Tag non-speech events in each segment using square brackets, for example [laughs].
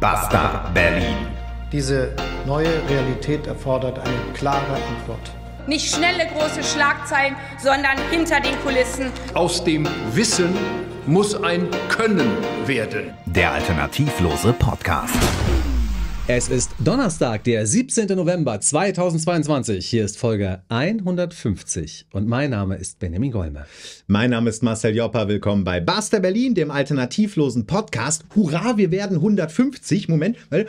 Basta Berlin. Diese neue Realität erfordert eine klare Antwort. Nicht schnelle große Schlagzeilen, sondern hinter den Kulissen. Aus dem Wissen muss ein Können werden. Der alternativlose Podcast. Es ist Donnerstag, der 17. November 2022. Hier ist Folge 150 und mein Name ist Benjamin Golme. Mein Name ist Marcel Joppa. Willkommen bei Baster Berlin, dem alternativlosen Podcast. Hurra, wir werden 150. Moment, weil.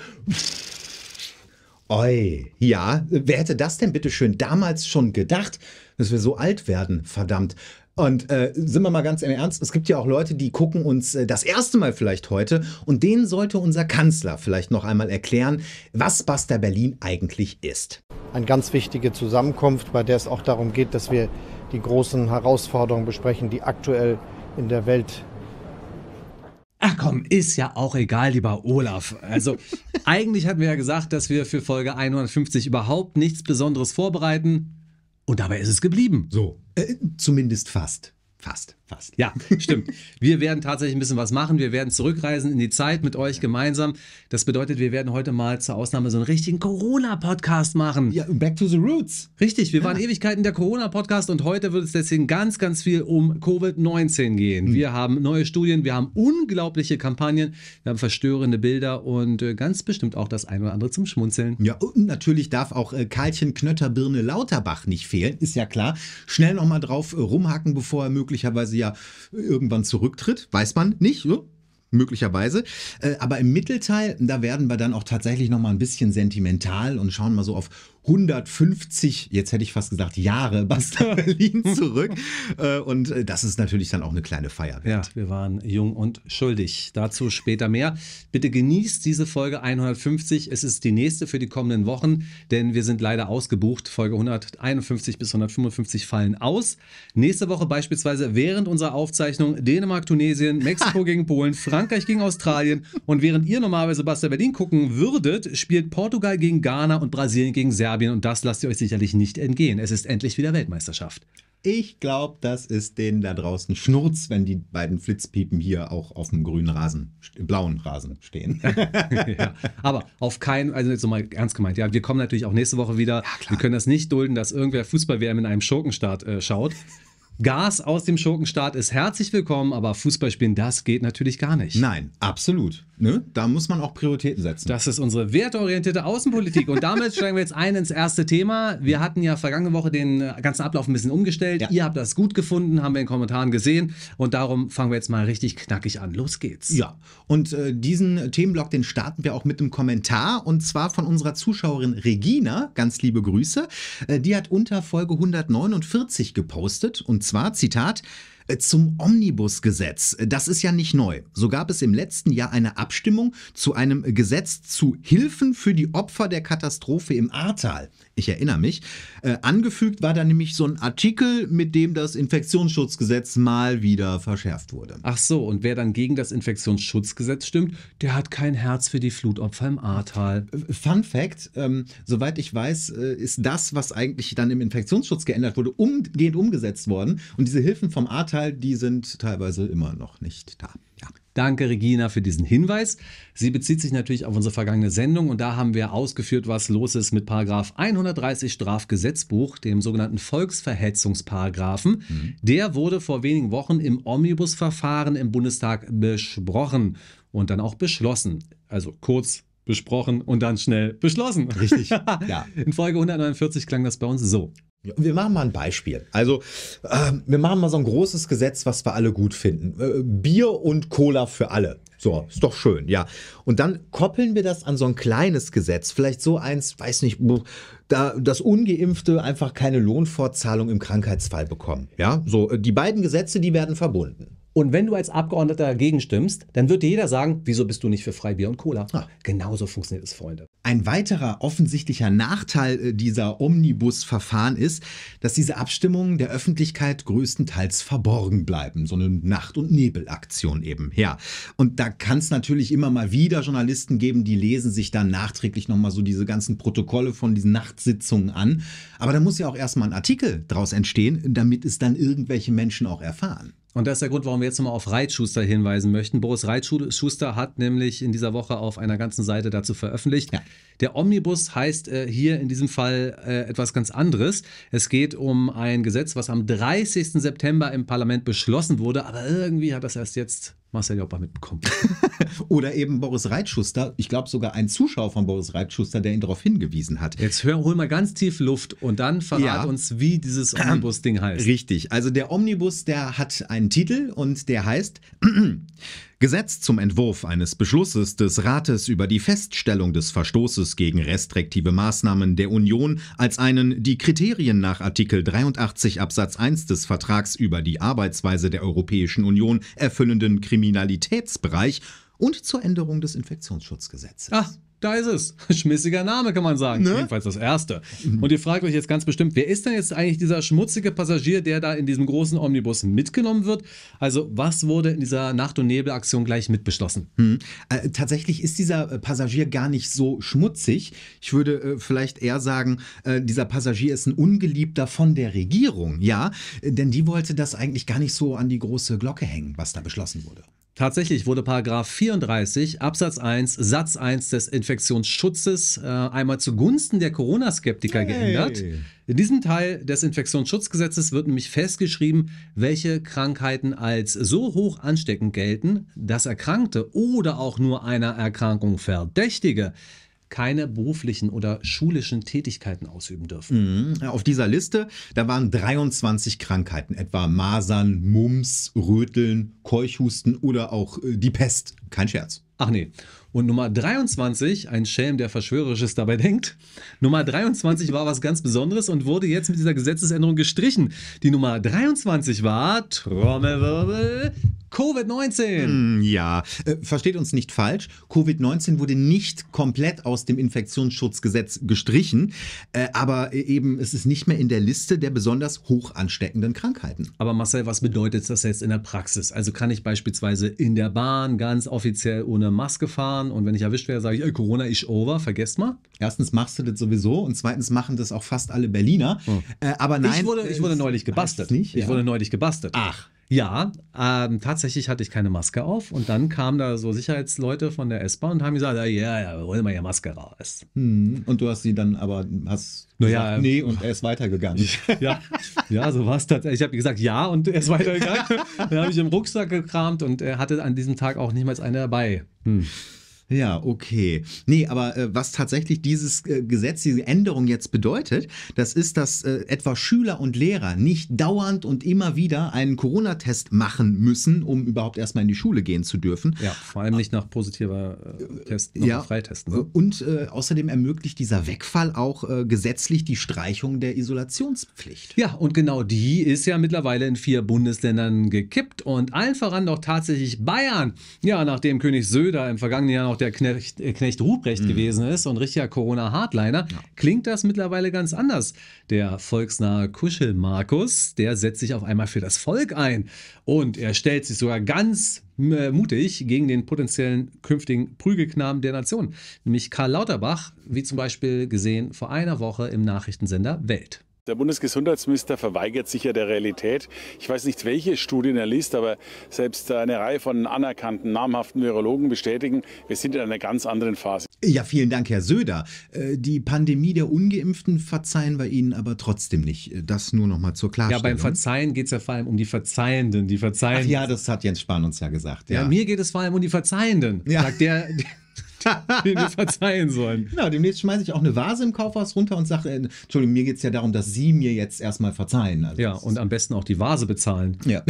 Oi, ja, wer hätte das denn bitte schön damals schon gedacht, dass wir so alt werden? Verdammt. Und äh, sind wir mal ganz im Ernst, es gibt ja auch Leute, die gucken uns äh, das erste Mal vielleicht heute und denen sollte unser Kanzler vielleicht noch einmal erklären, was Buster Berlin eigentlich ist. Eine ganz wichtige Zusammenkunft, bei der es auch darum geht, dass wir die großen Herausforderungen besprechen, die aktuell in der Welt Ach komm, ist ja auch egal, lieber Olaf. Also, [laughs] eigentlich hatten wir ja gesagt, dass wir für Folge 150 überhaupt nichts Besonderes vorbereiten. Und dabei ist es geblieben. So. Äh, zumindest fast. Fast. Fast. Ja, stimmt. Wir werden tatsächlich ein bisschen was machen. Wir werden zurückreisen in die Zeit mit euch gemeinsam. Das bedeutet, wir werden heute mal zur Ausnahme so einen richtigen Corona-Podcast machen. Ja, back to the roots. Richtig, wir ja. waren Ewigkeiten der Corona-Podcast und heute wird es deswegen ganz, ganz viel um Covid-19 gehen. Mhm. Wir haben neue Studien, wir haben unglaubliche Kampagnen, wir haben verstörende Bilder und äh, ganz bestimmt auch das ein oder andere zum Schmunzeln. Ja, und natürlich darf auch äh, Karlchen Knötterbirne Lauterbach nicht fehlen, ist ja klar. Schnell nochmal drauf äh, rumhacken, bevor er möglicherweise sie ja irgendwann zurücktritt, weiß man nicht. So möglicherweise. Äh, aber im Mittelteil, da werden wir dann auch tatsächlich nochmal ein bisschen sentimental und schauen mal so auf 150, jetzt hätte ich fast gesagt, Jahre Basta [laughs] Berlin zurück. Äh, und äh, das ist natürlich dann auch eine kleine Feier. Ja, wir waren jung und schuldig. Dazu später mehr. Bitte genießt diese Folge 150. Es ist die nächste für die kommenden Wochen, denn wir sind leider ausgebucht. Folge 151 bis 155 fallen aus. Nächste Woche beispielsweise während unserer Aufzeichnung Dänemark, Tunesien, [laughs] Mexiko gegen Polen, Frankreich gegen Australien. Und während ihr normalerweise Basta Berlin gucken würdet, spielt Portugal gegen Ghana und Brasilien gegen Serbien. Saudi-Arabien und das lasst ihr euch sicherlich nicht entgehen. Es ist endlich wieder Weltmeisterschaft. Ich glaube, das ist denen da draußen Schnurz, wenn die beiden Flitzpiepen hier auch auf dem grünen Rasen, blauen Rasen stehen. [laughs] ja, aber auf keinen, also jetzt nochmal ernst gemeint, ja, wir kommen natürlich auch nächste Woche wieder. Ja, wir können das nicht dulden, dass irgendwer Fußball-WM in einem Schurkenstaat äh, schaut. Gas aus dem Schurkenstaat ist herzlich willkommen, aber Fußball spielen, das geht natürlich gar nicht. Nein, absolut. Ne? Da muss man auch Prioritäten setzen. Das ist unsere wertorientierte Außenpolitik. Und damit steigen wir jetzt ein ins erste Thema. Wir hatten ja vergangene Woche den ganzen Ablauf ein bisschen umgestellt. Ja. Ihr habt das gut gefunden, haben wir in den Kommentaren gesehen. Und darum fangen wir jetzt mal richtig knackig an. Los geht's. Ja, und äh, diesen Themenblock, den starten wir auch mit einem Kommentar. Und zwar von unserer Zuschauerin Regina. Ganz liebe Grüße. Äh, die hat unter Folge 149 gepostet. Und zwar, Zitat, äh, zum Omnibusgesetz. Das ist ja nicht neu. So gab es im letzten Jahr eine Abstimmung zu einem Gesetz zu Hilfen für die Opfer der Katastrophe im Ahrtal. Ich erinnere mich. Äh, angefügt war da nämlich so ein Artikel, mit dem das Infektionsschutzgesetz mal wieder verschärft wurde. Ach so, und wer dann gegen das Infektionsschutzgesetz stimmt, der hat kein Herz für die Flutopfer im Ahrtal. Äh, Fun Fact: ähm, Soweit ich weiß, äh, ist das, was eigentlich dann im Infektionsschutz geändert wurde, umgehend umgesetzt worden. Und diese Hilfen vom Ahrtal, die sind teilweise immer noch nicht da. Danke, Regina, für diesen Hinweis. Sie bezieht sich natürlich auf unsere vergangene Sendung und da haben wir ausgeführt, was los ist mit Paragraf 130 Strafgesetzbuch, dem sogenannten Volksverhetzungsparagraphen. Mhm. Der wurde vor wenigen Wochen im Omnibusverfahren im Bundestag besprochen und dann auch beschlossen. Also kurz besprochen und dann schnell beschlossen. Richtig. [laughs] ja. In Folge 149 klang das bei uns so. Wir machen mal ein Beispiel. Also, äh, wir machen mal so ein großes Gesetz, was wir alle gut finden. Äh, Bier und Cola für alle. So, ist doch schön, ja. Und dann koppeln wir das an so ein kleines Gesetz, vielleicht so eins, weiß nicht, da das Ungeimpfte einfach keine Lohnfortzahlung im Krankheitsfall bekommen. Ja, so äh, die beiden Gesetze, die werden verbunden. Und wenn du als Abgeordneter dagegen stimmst, dann wird dir jeder sagen, wieso bist du nicht für Freibier und Cola? Ah. Genauso funktioniert es, Freunde. Ein weiterer offensichtlicher Nachteil äh, dieser Omnibus-Verfahren ist, dass diese Abstimmungen der Öffentlichkeit größtenteils verborgen bleiben. So eine Nacht- und Nebelaktion eben, ja. Und da kann es natürlich immer mal wieder Journalisten geben, die lesen sich dann nachträglich nochmal so diese ganzen Protokolle von diesen Nachtsitzungen an. Aber da muss ja auch erstmal ein Artikel draus entstehen, damit es dann irgendwelche Menschen auch erfahren. Und das ist der Grund, warum wir jetzt nochmal auf Reitschuster hinweisen möchten. Boris Reitschuster hat nämlich in dieser Woche auf einer ganzen Seite dazu veröffentlicht. Ja. Der Omnibus heißt äh, hier in diesem Fall äh, etwas ganz anderes. Es geht um ein Gesetz, was am 30. September im Parlament beschlossen wurde, aber irgendwie hat das erst jetzt Marcel Joppa mitbekommen. [laughs] Oder eben Boris Reitschuster, ich glaube sogar ein Zuschauer von Boris Reitschuster, der ihn darauf hingewiesen hat. Jetzt hör, hol mal ganz tief Luft und dann verrat ja. uns, wie dieses Omnibus-Ding heißt. Richtig, also der Omnibus, der hat einen Titel und der heißt [clears throat] Gesetz zum Entwurf eines Beschlusses des Rates über die Feststellung des Verstoßes gegen restriktive Maßnahmen der Union als einen die Kriterien nach Artikel 83 Absatz 1 des Vertrags über die Arbeitsweise der Europäischen Union erfüllenden Kriminalitätsbereich und zur Änderung des Infektionsschutzgesetzes. Ach. Da ist es. [laughs] Schmissiger Name, kann man sagen. Ne? Jedenfalls das erste. Und ihr fragt euch jetzt ganz bestimmt, wer ist denn jetzt eigentlich dieser schmutzige Passagier, der da in diesem großen Omnibus mitgenommen wird? Also, was wurde in dieser Nacht- und Nebel-Aktion gleich mitbeschlossen? Hm. Äh, tatsächlich ist dieser äh, Passagier gar nicht so schmutzig. Ich würde äh, vielleicht eher sagen, äh, dieser Passagier ist ein Ungeliebter von der Regierung, ja? Äh, denn die wollte das eigentlich gar nicht so an die große Glocke hängen, was da beschlossen wurde. Tatsächlich wurde Paragraph 34 Absatz 1 Satz 1 des Infektionsschutzes äh, einmal zugunsten der Corona-Skeptiker hey. geändert. In diesem Teil des Infektionsschutzgesetzes wird nämlich festgeschrieben, welche Krankheiten als so hoch ansteckend gelten, dass Erkrankte oder auch nur einer Erkrankung Verdächtige keine beruflichen oder schulischen Tätigkeiten ausüben dürfen. Mhm. Auf dieser Liste, da waren 23 Krankheiten, etwa Masern, Mumps, Röteln, Keuchhusten oder auch äh, die Pest. Kein Scherz. Ach nee. Und Nummer 23, ein Schelm, der Verschwörerisches dabei denkt, Nummer 23 war was ganz Besonderes und wurde jetzt mit dieser Gesetzesänderung gestrichen. Die Nummer 23 war, Trommelwirbel, Covid-19. Hm, ja, äh, versteht uns nicht falsch. Covid-19 wurde nicht komplett aus dem Infektionsschutzgesetz gestrichen, äh, aber e-, eben es ist nicht mehr in der Liste der besonders hoch ansteckenden Krankheiten. Aber Marcel, was bedeutet das jetzt in der Praxis? Also kann ich beispielsweise in der Bahn ganz offiziell ohne Maske fahren? fahren und wenn ich erwischt werde, sage ich, ey, Corona ist over, vergesst mal. Erstens machst du das sowieso und zweitens machen das auch fast alle Berliner. Hm. Äh, aber nein. Ich wurde, ich wurde äh, neulich gebastelt. Nicht, ja. Ich wurde neulich gebastelt. Ach. Ja, ähm, tatsächlich hatte ich keine Maske auf und dann kamen da so Sicherheitsleute von der S-Bahn und haben gesagt, ja, ja, hol mal ja Maske raus. Hm. Und du hast sie dann aber, hast naja, gesagt, ähm, nee und er ist weitergegangen. [laughs] Ja, ja so war es tatsächlich. Ich habe gesagt, ja und er ist weitergegangen. [laughs] dann habe ich im Rucksack gekramt und er hatte an diesem Tag auch nicht mal eine dabei. Hm. Ja, okay. Nee, aber äh, was tatsächlich dieses äh, Gesetz, diese Änderung jetzt bedeutet, das ist, dass äh, etwa Schüler und Lehrer nicht dauernd und immer wieder einen Corona-Test machen müssen, um überhaupt erstmal in die Schule gehen zu dürfen. Ja, vor allem nicht nach positiver äh, Test, ja, Freitesten. Ne? Und äh, außerdem ermöglicht dieser Wegfall auch äh, gesetzlich die Streichung der Isolationspflicht. Ja, und genau die ist ja mittlerweile in vier Bundesländern gekippt und allen voran doch tatsächlich Bayern. Ja, nachdem König Söder im vergangenen Jahr noch noch der Knecht, äh, Knecht Ruprecht mhm. gewesen ist und richtiger Corona-Hardliner, ja. klingt das mittlerweile ganz anders. Der volksnahe Kuschel-Markus, der setzt sich auf einmal für das Volk ein und er stellt sich sogar ganz äh, mutig gegen den potenziellen künftigen Prügelknaben der Nation, nämlich Karl Lauterbach, wie zum Beispiel gesehen vor einer Woche im Nachrichtensender Welt. Der Bundesgesundheitsminister verweigert sich ja der Realität. Ich weiß nicht, welche Studien er liest, aber selbst eine Reihe von anerkannten, namhaften Virologen bestätigen, wir sind in einer ganz anderen Phase. Ja, vielen Dank, Herr Söder. Äh, die Pandemie der Ungeimpften verzeihen wir Ihnen aber trotzdem nicht. Das nur noch mal zur Klarstellung. Ja, beim Verzeihen geht es ja vor allem um die Verzeihenden. Die Verzeihen. Ach ja, das hat Jens Spahn uns ja gesagt. Ja. ja mir geht es vor allem um die Verzeihenden, ja. sagt der, der [laughs] [laughs] den wir verzeihen sollen. Genau, demnächst schmeiße ich auch eine Vase im Kaufhaus runter und sage, äh, Entschuldigung, mir geht es ja darum, dass Sie mir jetzt erstmal verzeihen. Also ja, und am besten auch die Vase bezahlen. Ja.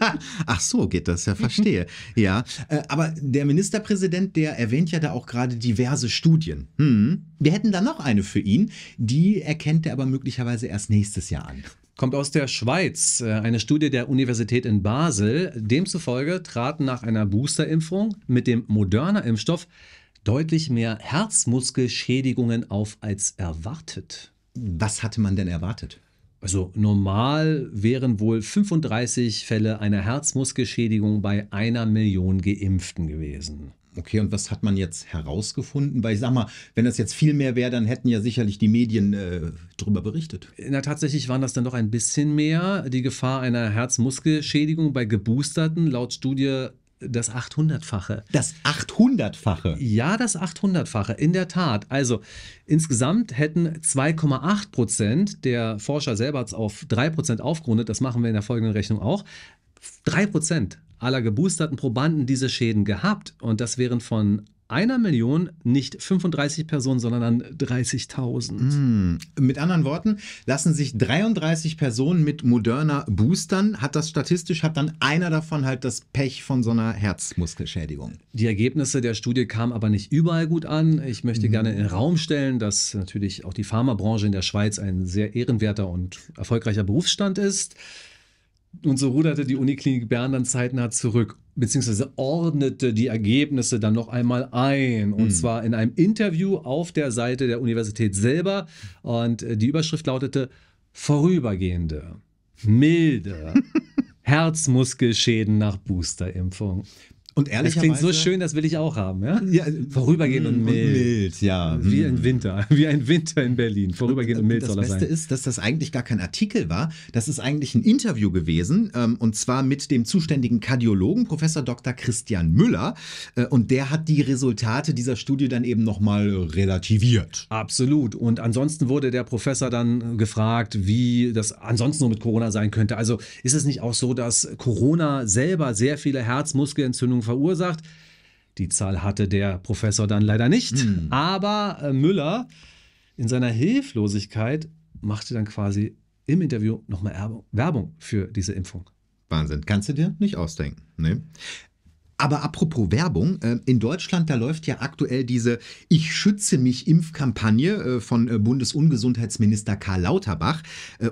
[laughs] Ach so, geht das, ja, verstehe. ja, äh, aber der Ministerpräsident, der erwähnt ja da auch gerade diverse Studien. Hm. Wir hätten da noch eine für ihn, die erkennt er aber möglicherweise erst nächstes Jahr an kommt aus der Schweiz, äh, eine Studie der Universität in Basel. Demzufolge traten nach einer Boosterimpfung mit dem Moderna-Impfstoff deutlich mehr Herzmuskelschädigungen auf als erwartet. Was hatte man denn erwartet? Also normal wären wohl 35 Fälle einer Herzmuskelschädigung bei einer Million Geimpften gewesen. Okay, und was hat man jetzt herausgefunden? Weil ich sag mal, wenn das jetzt viel mehr wäre, dann hätten ja sicherlich die Medien äh, darüber berichtet. Na, tatsächlich waren das dann doch ein bisschen mehr. Die Gefahr einer Herzmuskelschädigung bei Geboosterten laut Studie das 800-fache. Das 800-fache? Ja, das 800-fache, in der Tat. Also insgesamt hätten 2,8 Prozent, der Forscher selber hat es auf 3 Prozent aufgerundet, das machen wir in der folgenden Rechnung auch, 3 Prozent aller geboosterten Probanden diese Schäden gehabt. Und das wären von einer Million nicht 35 Personen, sondern an 30.000. Mm. Mit anderen Worten, lassen sich 33 Personen mit Moderna boostern, hat das statistisch, hat dann einer davon halt das Pech von so einer Herzmuskelschädigung. Die Ergebnisse der Studie kamen aber nicht überall gut an. Ich möchte mm. gerne in den Raum stellen, dass natürlich auch die Pharmabranche in der Schweiz ein sehr ehrenwerter und erfolgreicher Berufsstand ist. Und so ruderte die Uniklinik Bern dann zeitnah zurück beziehungsweise ordnete die Ergebnisse dann noch einmal ein. Und mhm. zwar in einem Interview auf der Seite der Universität selber. Und äh, die Überschrift lautete vorübergehende, milde [laughs] Herzmuskelschäden nach Boosterimpfung. Und ehrlich, das klingt so schön, das will ich auch haben. Ja? ja Vorübergehend und mm, mild. und mild. ja. Wie ein mm. Winter, [laughs] wie ein Winter in Berlin. Vorübergehend und, und mild soll das sein. Das Beste ist, dass das eigentlich gar kein Artikel war. Das ist eigentlich ein Interview gewesen ähm, und zwar mit dem zuständigen Kardiologen, Professor Dr. Christian Müller. Äh, und der hat die Resultate dieser Studie dann eben nochmal relativiert. Absolut. Und ansonsten wurde der Professor dann gefragt, wie das ansonsten nur mit Corona sein könnte. Also ist es nicht auch so, dass Corona selber sehr viele Herzmuskelentzündungen Erkrankung verursacht. Die Zahl hatte der Professor dann leider nicht. Hm. Aber äh, Müller in seiner Hilflosigkeit machte dann quasi im Interview nochmal Werbung für diese Impfung. Wahnsinn. Kannst du dir nicht ausdenken. Nee. Aber apropos Werbung, äh, in Deutschland, da läuft ja aktuell diese Ich schütze mich Impfkampagne äh, von äh, Bundesungesundheitsminister Karl Lauterbach.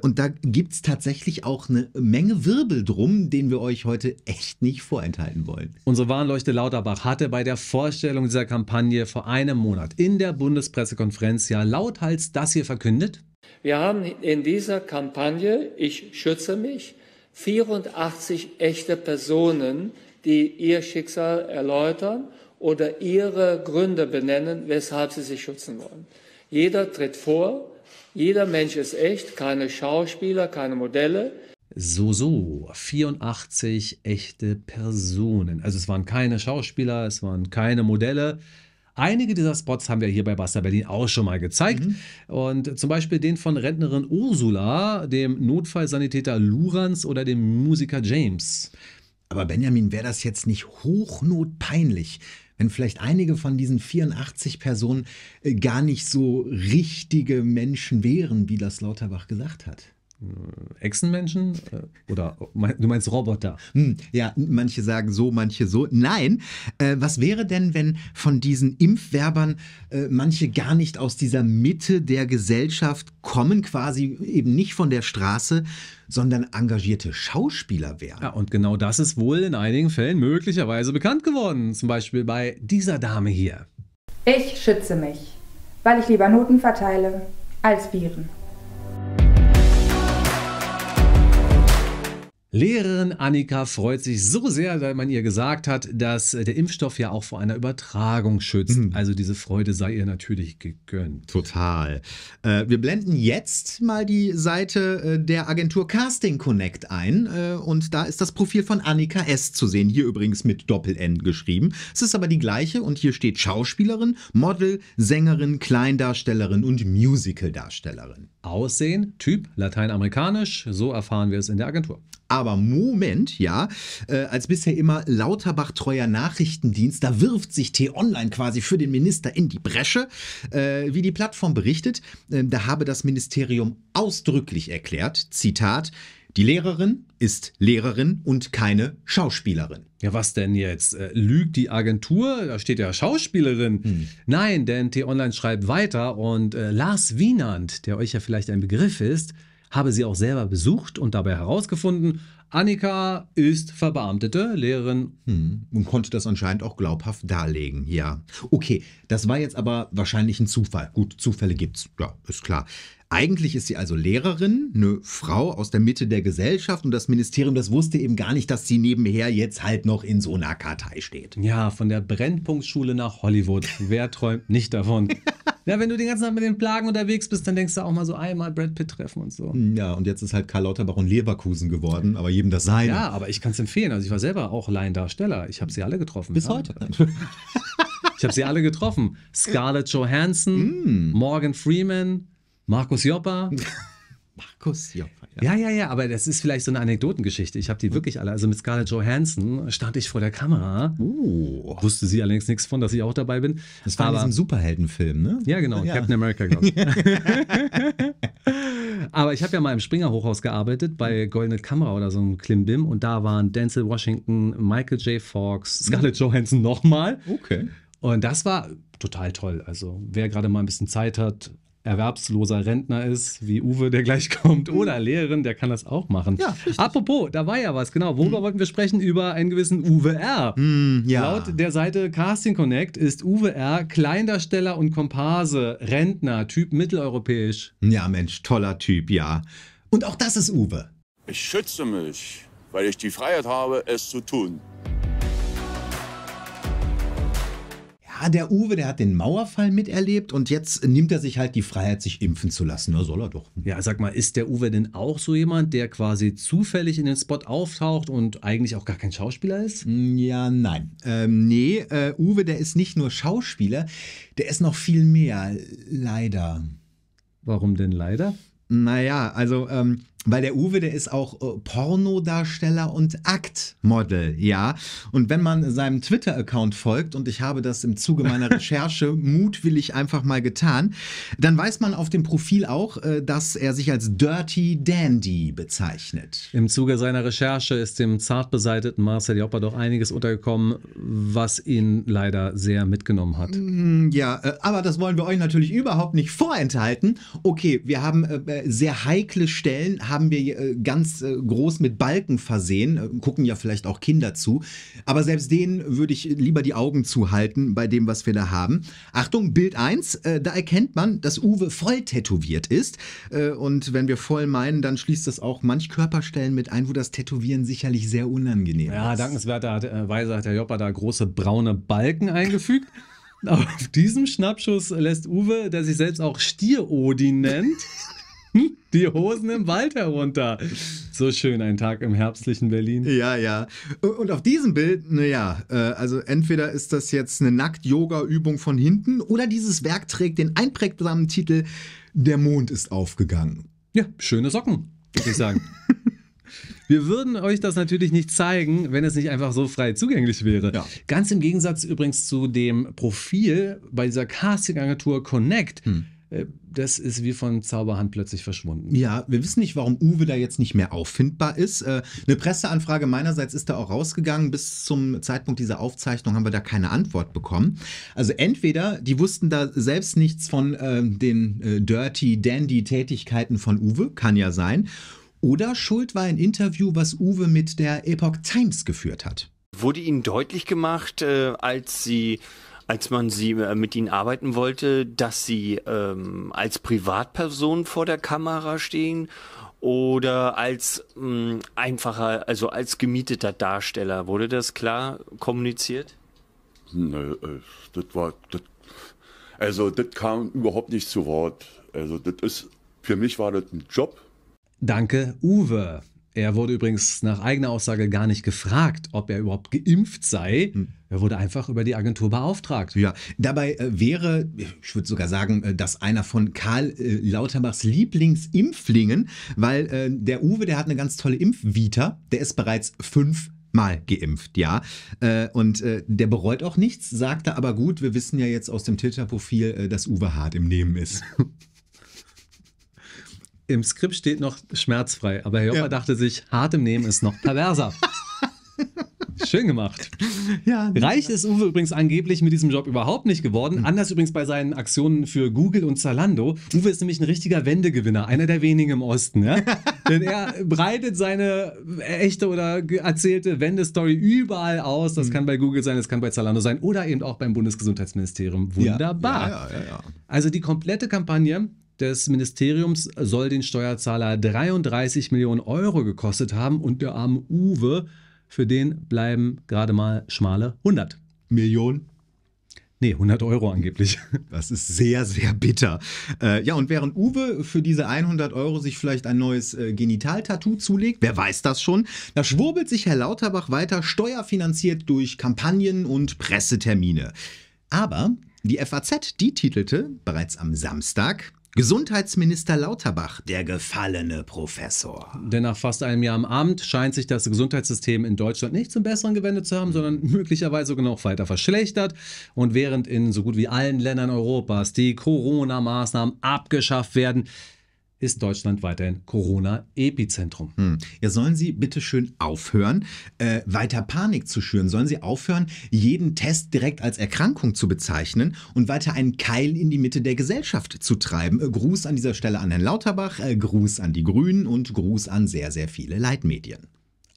Und da gibt es tatsächlich auch eine Menge Wirbel drum, den wir euch heute echt nicht vorenthalten wollen. Unsere Warnleuchte Lauterbach hatte bei der Vorstellung dieser Kampagne vor einem Monat in der Bundespressekonferenz ja lauthals das hier verkündet. Wir haben in dieser Kampagne Ich schütze mich 84 echte Personen die ihr Schicksal erläutern oder ihre Gründe benennen, weshalb sie sich schützen wollen. Jeder tritt vor, jeder Mensch ist echt, keine Schauspieler, keine Modelle. So, so, 84 echte Personen. Also es waren keine Schauspieler, es waren keine Modelle. Einige dieser Spots haben wir hier bei Basta Berlin auch schon mal gezeigt. Mhm. Und zum Beispiel den von Rentnerin Ursula, dem Notfallsanitäter Lurans oder dem Musiker James. Aber Benjamin, wäre das jetzt nicht hochnotpeinlich, wenn vielleicht einige von diesen 84 Personen äh, gar nicht so richtige Menschen wären, wie das Lauterbach gesagt hat? Äh, Echsenmenschen äh, oder du meinst Roboter? Hm, ja, manche sagen so, manche so. Nein, was wäre denn, wenn von diesen Impfwerbern manche gar nicht aus dieser Mitte der Gesellschaft kommen, quasi eben nicht von der Straße, sondern engagierte Schauspieler werden. Ja, und genau das ist wohl in einigen Fällen möglicherweise bekannt geworden. Zum Beispiel bei dieser Dame hier. Ich schütze mich, weil ich lieber Noten verteile als Viren. Lehrerin Annika freut sich so sehr, weil man ihr gesagt hat, dass äh, der Impfstoff ja auch vor einer Übertragung schützt. Mhm. Also diese Freude sei ihr natürlich gegönnt. Total. Äh, wir blenden jetzt mal die Seite äh, der Agentur Casting Connect ein. Äh, und da ist das Profil von Annika S. zu sehen. Hier übrigens mit Doppel-N geschrieben. Es ist aber die gleiche und hier steht Schauspielerin, Model, Sängerin, Kleindarstellerin und Musicaldarstellerin. Aussehen, Typ, lateinamerikanisch. So erfahren wir es in der Agentur. Aber Moment, ja, äh, als bisher immer Lauterbach treuer Nachrichtendienst, da wirft sich T-Online quasi für den Minister in die Bresche. Äh, wie die Plattform berichtet, äh, da habe das Ministerium ausdrücklich erklärt, Zitat, die Lehrerin ist Lehrerin und keine Schauspielerin. Ja, was denn jetzt? Äh, lügt die Agentur? Da steht ja Schauspielerin. Hm. Nein, denn T-Online schreibt weiter und äh, Lars Wienand, der euch ja vielleicht ein Begriff ist, habe sie auch selber besucht und dabei herausgefunden, Annika ist verbeamtete Lehrerin. Hm. Und konnte das anscheinend auch glaubhaft darlegen, ja. Okay, das war jetzt aber wahrscheinlich ein Zufall. Gut, Zufälle gibt's, ja, ist klar. Eigentlich ist sie also Lehrerin, eine Frau aus der Mitte der Gesellschaft und das Ministerium, das wusste eben gar nicht, dass sie nebenher jetzt halt noch in so einer Kartei steht. Ja, von der Brennpunktschule nach Hollywood. Wer träumt nicht davon? [laughs] Ja, wenn du den ganzen Tag mit den Plagen unterwegs bist, dann denkst du auch mal so einmal Brad Pitt treffen und so. Ja, und jetzt ist halt Karl Lauterbach und Leverkusen geworden, aber jedem das seine. Ja, aber ich kann es empfehlen. Also ich war selber auch Laiendarsteller. Ich habe sie alle getroffen. Bis ja. heute. [laughs] Ich habe sie alle getroffen. Scarlett Johansson, mm. Morgan Freeman, Markus Joppa. [laughs] Markus Joppa. Ja. ja, ja, ja, aber das ist vielleicht so eine Anekdotengeschichte. Ich habe die hm. wirklich alle. Also mit Scarlett Johansson stand ich vor der Kamera. Uh. Wusste sie allerdings nichts von, dass ich auch dabei bin. Das war aber, in diesem Superheldenfilm, ne? Ja, genau. Ja. Captain America, glaube ich. [laughs] aber ich habe ja mal im Springer Hochhaus gearbeitet, bei Goldene Kamera oder so einem Klimbim. Und da waren Denzel Washington, Michael J. Fox, Scarlett Johansson nochmal. Okay. Und das war total toll. Also wer gerade mal ein bisschen Zeit hat, erwerbsloser Rentner ist, wie Uwe, der gleich kommt, mhm. oder Lehrerin, der kann das auch machen. Ja, Apropos, da war ja was, genau. Worüber hm. wollten wir sprechen? Über einen gewissen Uwe R. Hm, ja. Laut der Seite Casting Connect ist Uwe R. Kleindarsteller und Komparse, Rentner, Typ mitteleuropäisch. Ja, Mensch, toller Typ, ja. Und auch das ist Uwe. Ich schütze mich, weil ich die Freiheit habe, es zu tun. ja, ah, der Uwe, der hat den Mauerfall miterlebt und jetzt nimmt er sich halt die Freiheit, sich impfen zu lassen. Na, soll er doch. Ja, sag mal, ist der Uwe denn auch so jemand, der quasi zufällig in den Spot auftaucht und eigentlich auch gar kein Schauspieler ist? Mm, ja, nein. Ähm, nee, äh, Uwe, der ist nicht nur Schauspieler, der ist noch viel mehr, leider. Warum denn leider? Naja, also ähm, weil der Uwe, der ist auch äh, Pornodarsteller und Aktmodel, ja. Und wenn man seinem Twitter-Account folgt, und ich habe das im Zuge meiner [laughs] Recherche mutwillig einfach mal getan, dann weiß man auf dem Profil auch, äh, dass er sich als Dirty Dandy bezeichnet. Im Zuge seiner Recherche ist dem zart beseiteten Marcel Joppa doch einiges untergekommen, was ihn leider sehr mitgenommen hat. Mm, ja, äh, aber das wollen wir euch natürlich überhaupt nicht vorenthalten. Okay, wir haben äh, äh, sehr heikle Stellen, haben wir äh, ganz äh, groß mit Balken versehen, äh, gucken ja vielleicht auch Kinder zu, aber selbst denen würde ich lieber die Augen zuhalten bei dem, was wir da haben. Achtung, Bild 1, da erkennt man, dass Uwe voll tätowiert ist und wenn wir voll meinen, dann schließt das auch manch Körperstellen mit ein, wo das Tätowieren sicherlich sehr unangenehm ist. Ja, dankenswerterweise hat der Joppa da große braune Balken eingefügt. [laughs] Auf diesem Schnappschuss lässt Uwe, der sich selbst auch stier Stierodin nennt, [laughs] die Hosen im Wald herunter. So schön, ein Tag im herbstlichen Berlin. Ja, ja. Und auf diesem Bild, naja, äh, also entweder ist das jetzt eine Nackt-Yoga-Übung von hinten oder dieses Werk trägt den einprägsamen Titel Der Mond ist aufgegangen. Ja, schöne Socken, würde ich sagen. [laughs] Wir würden euch das natürlich nicht zeigen, wenn es nicht einfach so frei zugänglich wäre. Ja. Ganz im Gegensatz übrigens zu dem Profil bei dieser Casting-Agentur Connect. Hm äh, das ist wie von Zauberhand plötzlich verschwunden. Ja, wir wissen nicht, warum Uwe da jetzt nicht mehr auffindbar ist. Äh, eine Presseanfrage meinerseits ist da auch rausgegangen. Bis zum Zeitpunkt dieser Aufzeichnung haben wir da keine Antwort bekommen. Also entweder die wussten da selbst nichts von äh, den äh, Dirty Dandy Tätigkeiten von Uwe, kann ja sein. Oder Schuld war ein Interview, was Uwe mit der Epoch Times geführt hat. Wurde ihnen deutlich gemacht, äh, als sie als man sie äh, mit ihnen arbeiten wollte, dass sie ähm, als Privatperson vor der Kamera stehen oder als mh, mm, einfacher, also als gemieteter Darsteller. Wurde das klar kommuniziert? Nö, nee, äh, das war, das, also das kam überhaupt nicht zu Wort. Also das ist, für mich war das ein Job. Danke, Uwe. Er wurde übrigens nach eigener Aussage gar nicht gefragt, ob er überhaupt geimpft sei. Hm. Er wurde einfach über die Agentur beauftragt. Ja, dabei äh, wäre, ich würde sogar sagen, äh, dass einer von Karl äh, Lauterbachs Lieblingsimpflingen, weil der Uwe, der hat eine ganz tolle Impfvita, der ist bereits fünfmal geimpft, ja. und der bereut auch nichts, sagte aber gut, wir wissen ja jetzt aus dem Twitter-Profil, dass Uwe hart im Nehmen ist. [laughs] im Skript steht noch schmerzfrei, aber Herr Hopper ja. dachte sich, hart im Nehmen ist noch perverser. [laughs] Schön gemacht. Ja, Reich ist Uwe übrigens angeblich mit diesem Job überhaupt nicht geworden. Mhm. Anders übrigens bei seinen Aktionen für Google und Zalando. Uwe ist nämlich ein richtiger Wendegewinner, einer der wenigen im Osten. Ja? [laughs] Denn er breitet seine echte oder erzählte Wendestory überall aus. Das mhm. kann bei Google sein, das kann bei Zalando sein oder eben auch beim Bundesgesundheitsministerium. Wunderbar. Ja, also die komplette Kampagne des Ministeriums soll den Steuerzahler 33 Millionen Euro gekostet haben und der arme Uwe, für den bleiben gerade mal schmale 100. Millionen? Nee, 100 Euro angeblich. Das ist sehr, sehr bitter. Äh, ja, und während Uwe für diese 100 Euro sich vielleicht ein neues äh, Genitaltattoo zulegt, wer weiß das schon, da schwurbelt sich Herr Lauterbach weiter steuerfinanziert durch Kampagnen und Pressetermine. Aber die FAZ, die titelte bereits am Samstag, Gesundheitsminister Lauterbach, der gefallene Professor. Denn nach fast einem Jahr am Amt scheint sich das Gesundheitssystem in Deutschland nicht zum Besseren gewendet zu haben, sondern [laughs] möglicherweise sogar noch weiter verschlechtert. Und während in so gut wie allen Ländern Europas die Corona-Maßnahmen abgeschafft werden, ist Deutschland weiterhin Corona-Epizentrum. Hm. Ja, sollen Sie bitte schön aufhören, äh, weiter Panik zu schüren? Sollen Sie aufhören, jeden Test direkt als Erkrankung zu bezeichnen und weiter einen Keil in die Mitte der Gesellschaft zu treiben? Äh, Gruß an dieser Stelle an Herrn Lauterbach, äh, Gruß an die Grünen und Gruß an sehr, sehr viele Leitmedien.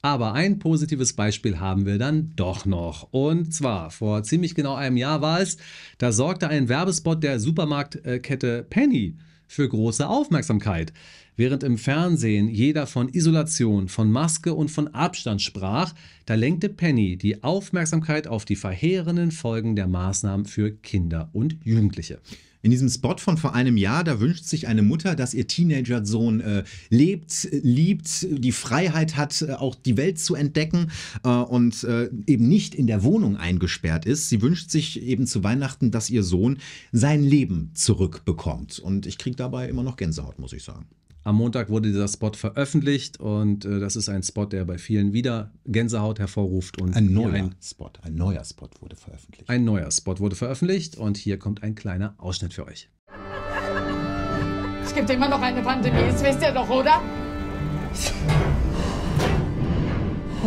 Aber ein positives Beispiel haben wir dann doch noch. Und zwar vor ziemlich genau einem Jahr war es, da sorgte ein Werbespot der Supermarktkette Penny für große Aufmerksamkeit. Während im Fernsehen jeder von Isolation, von Maske und von Abstand sprach, da lenkte Penny die Aufmerksamkeit auf die verheerenden Folgen der Maßnahmen für Kinder und Jugendliche in diesem Spot von vor einem Jahr, da wünscht sich eine Mutter, dass ihr Teenager-Sohn äh, lebt, liebt, die Freiheit hat, äh, auch die Welt zu entdecken äh, und äh, eben nicht in der Wohnung eingesperrt ist. Sie wünscht sich eben zu Weihnachten, dass ihr Sohn sein Leben zurückbekommt. Und ich kriege dabei immer noch Gänsehaut, muss ich sagen. Am Montag wurde dieser Spot veröffentlicht und äh, das ist ein Spot, der bei vielen wieder Gänsehaut hervorruft. Und ein neuer ein, Spot, ein neuer Spot wurde veröffentlicht. Ein neuer Spot wurde veröffentlicht und hier kommt ein kleiner Ausschnitt für euch. Es gibt immer noch eine Pandemie, das wisst ihr doch, oder?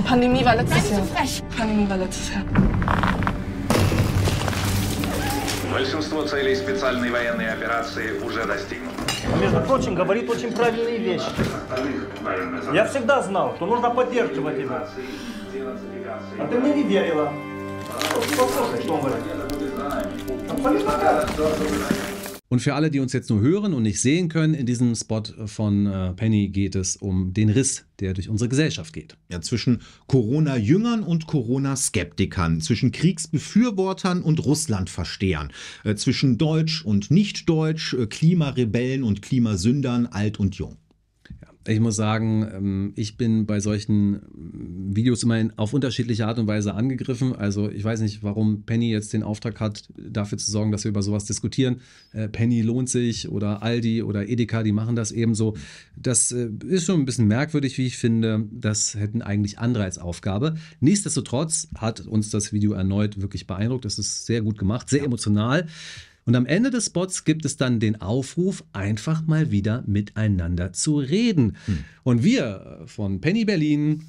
Pandemie war letztes Jahr. Pandemie war letztes Jahr. Большинство целей специальной военной операции уже достигнуто. Между прочим, говорит очень правильные вещи. Я всегда знал, что нужно поддерживать его. А ты мне не верила. Послушай, что он говорит. Und für alle, die uns jetzt nur hören und nicht sehen können, in diesem Spot von äh, Penny geht es um den Riss, der durch unsere Gesellschaft geht. Ja, zwischen Corona-Jüngern und Corona-Skeptikern, zwischen Kriegsbefürwortern und Russlandverstehern, äh, zwischen Deutsch und Nicht-Deutsch, äh, Klimarebellen und Klimasündern, alt und jung ich muss sagen, ähm, ich bin bei solchen Videos immerhin auf unterschiedliche Art und Weise angegriffen. Also ich weiß nicht, warum Penny jetzt den Auftrag hat, dafür zu sorgen, dass wir über sowas diskutieren. Äh, Penny lohnt sich oder Aldi oder Edeka, die machen das ebenso. Das äh, ist schon ein bisschen merkwürdig, wie ich finde. Das hätten eigentlich andere als Aufgabe. Nichtsdestotrotz hat uns das Video erneut wirklich beeindruckt. Das ist sehr gut gemacht, sehr emotional. Und am Ende des Spots gibt es dann den Aufruf, einfach mal wieder miteinander zu reden. Hm. Und wir von Penny Berlin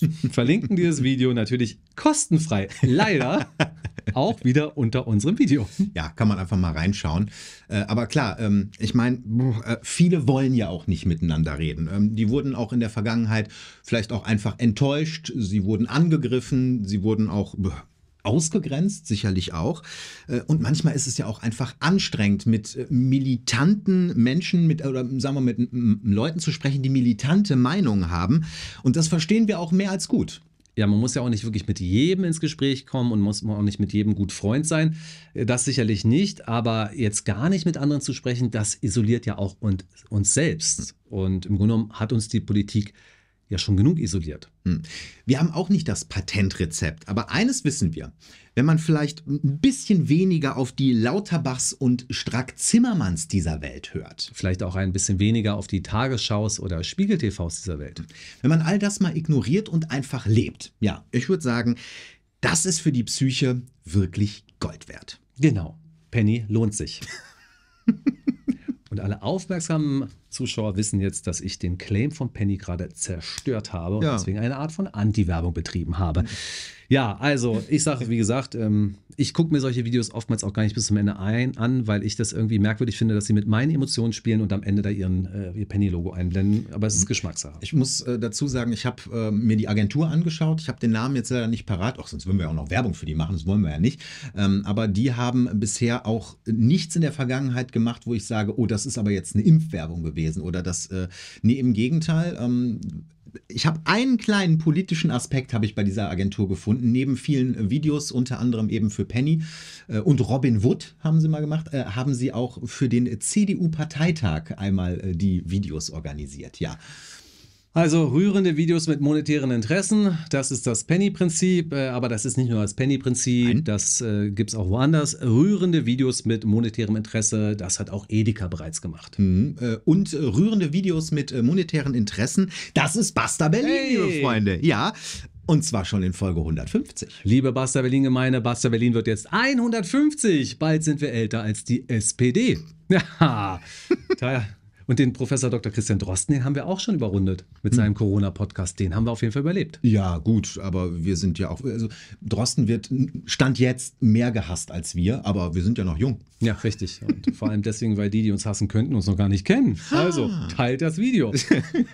[laughs] verlinken dieses Video natürlich kostenfrei. Leider [laughs] auch wieder unter unserem Video. Ja, kann man einfach mal reinschauen. Äh, aber klar, ähm, ich meine, äh, viele wollen ja auch nicht miteinander reden. Ähm, die wurden auch in der Vergangenheit vielleicht auch einfach enttäuscht. Sie wurden angegriffen. Sie wurden auch ausgegrenzt, sicherlich auch. Äh, und manchmal ist es ja auch einfach anstrengend, mit äh, militanten Menschen, mit, oder sagen wir mit Leuten zu sprechen, die militante Meinungen haben. Und das verstehen wir auch mehr als gut ja, man muss ja auch nicht wirklich mit jedem ins Gespräch kommen und muss man auch nicht mit jedem gut Freund sein. Äh, das sicherlich nicht, aber jetzt gar nicht mit anderen zu sprechen, das isoliert ja auch uns selbst. Und im Grunde genommen hat uns die Politik ja schon genug isoliert. Hm. Wir haben auch nicht das Patentrezept, aber eines wissen wir. Wenn man vielleicht ein bisschen weniger auf die Lauterbachs und Strack-Zimmermanns dieser Welt hört. Vielleicht auch ein bisschen weniger auf die Tagesschaus oder Spiegel-TVs dieser Welt. Hm. Wenn man all das mal ignoriert und einfach lebt. Ja, ich würde sagen, das ist für die Psyche wirklich Gold wert. Genau. Penny lohnt sich. [laughs] und alle aufmerksamen Zuschauer wissen jetzt, dass ich den Claim von Penny gerade zerstört habe und ja. deswegen eine Art von Anti-Werbung betrieben habe. Ja, also ich sage, wie gesagt, ähm, ich gucke mir solche Videos oftmals auch gar nicht bis zum Ende ein, an, weil ich das irgendwie merkwürdig finde, dass sie mit meinen Emotionen spielen und am Ende da ihren, äh, ihr Penny-Logo einblenden. Aber es ist mhm. Geschmackssache. Ich muss äh, dazu sagen, ich habe äh, mir die Agentur angeschaut. Ich habe den Namen jetzt leider nicht parat. Auch sonst würden wir auch noch Werbung für die machen. Das wollen wir ja nicht. Ähm, aber die haben bisher auch nichts in der Vergangenheit gemacht, wo ich sage, oh, das ist aber jetzt eine Impfwerbung gewesen. Oder das, äh, nee, im Gegenteil. Ähm, ich habe einen kleinen politischen Aspekt habe ich bei dieser Agentur gefunden, neben vielen Videos, unter anderem eben für Penny äh, und Robin Wood haben sie mal gemacht, äh, haben sie auch für den CDU-Parteitag einmal äh, die Videos organisiert, ja. Also rührende Videos mit monetären Interessen, das ist das Penny-Prinzip, äh, aber das ist nicht nur das Penny-Prinzip, das äh, gibt es auch woanders. Rührende Videos mit monetärem Interesse, das hat auch Edeka bereits gemacht. Mhm. Äh, und äh, rührende Videos mit monetären Interessen, das ist Basta Berlin, hey. liebe Freunde. Ja, und zwar schon in Folge 150. Liebe Basta Berlin Gemeinde, Basta Berlin wird jetzt 150. Bald sind wir älter als die SPD. [laughs] Ja, und den Professor Dr. Christian Drosten, den haben wir auch schon überrundet mit hm. seinem Corona-Podcast. Den haben wir auf jeden Fall überlebt. Ja, gut, aber wir sind ja auch. Also Drosten wird Stand jetzt mehr gehasst als wir, aber wir sind ja noch jung. Ja, richtig. Und vor allem deswegen, weil die, die uns hassen könnten, uns noch gar nicht kennen. Also teilt das Video.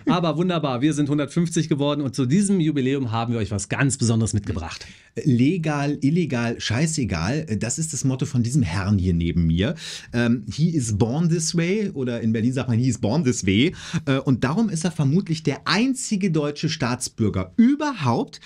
Aber wunderbar, wir sind 150 geworden und zu diesem Jubiläum haben wir euch was ganz Besonderes mitgebracht. Legal, illegal, scheißegal, das ist das Motto von diesem Herrn hier neben mir. Um, ähm, he is born this way oder in Berlin sagt man, hieß Born This Way. Äh, und darum ist er vermutlich der einzige deutsche Staatsbürger überhaupt,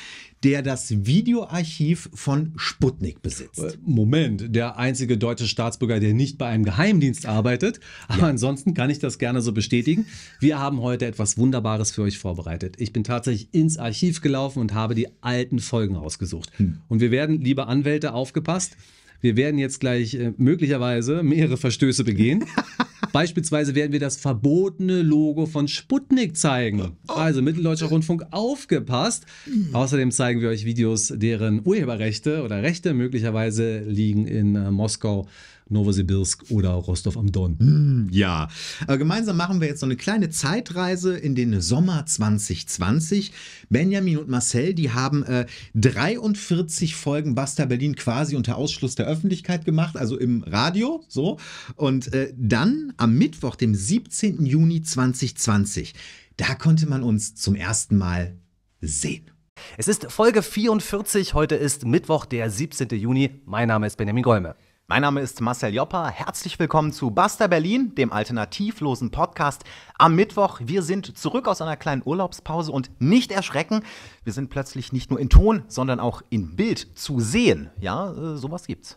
der das Videoarchiv von Sputnik besitzt. Äh, Moment, der einzige deutsche Staatsbürger, der nicht bei einem Geheimdienst arbeitet. Aber ja. ansonsten kann ich das gerne so bestätigen. Wir haben heute etwas Wunderbares für euch vorbereitet. Ich bin tatsächlich ins Archiv gelaufen und habe die alten Folgen ausgesucht. Hm. Und wir werden, liebe Anwälte, aufgepasst. Wir werden jetzt gleich äh, möglicherweise mehrere Verstöße begehen. [laughs] Beispielsweise werden wir das verbotene Logo von Sputnik zeigen. Oh. Also Mitteldeutscher Rundfunk aufgepasst. Hm. Außerdem zeigen wir euch Videos, deren Urheberrechte oder Rechte möglicherweise liegen in äh, Moskau Novosibirsk oder Rostov am Don. Hm, ja, aber äh, gemeinsam machen wir jetzt so eine kleine Zeitreise in den Sommer 2020. Benjamin und Marcel, die haben äh, 43 Folgen Basta Berlin quasi unter Ausschluss der Öffentlichkeit gemacht, also im Radio so. Und äh, dann am Mittwoch, dem 17. Juni 2020, da konnte man uns zum ersten Mal sehen. Es ist Folge 44, heute ist Mittwoch, der 17. Juni. Mein Name ist Benjamin Golme. Mein Name ist Marcel Joppa. Herzlich willkommen zu Basta Berlin, dem alternativlosen Podcast. Am Mittwoch, wir sind zurück aus einer kleinen Urlaubspause und nicht erschrecken, wir sind plötzlich nicht nur in Ton, sondern auch in Bild zu sehen. Ja, äh, sowas gibt's.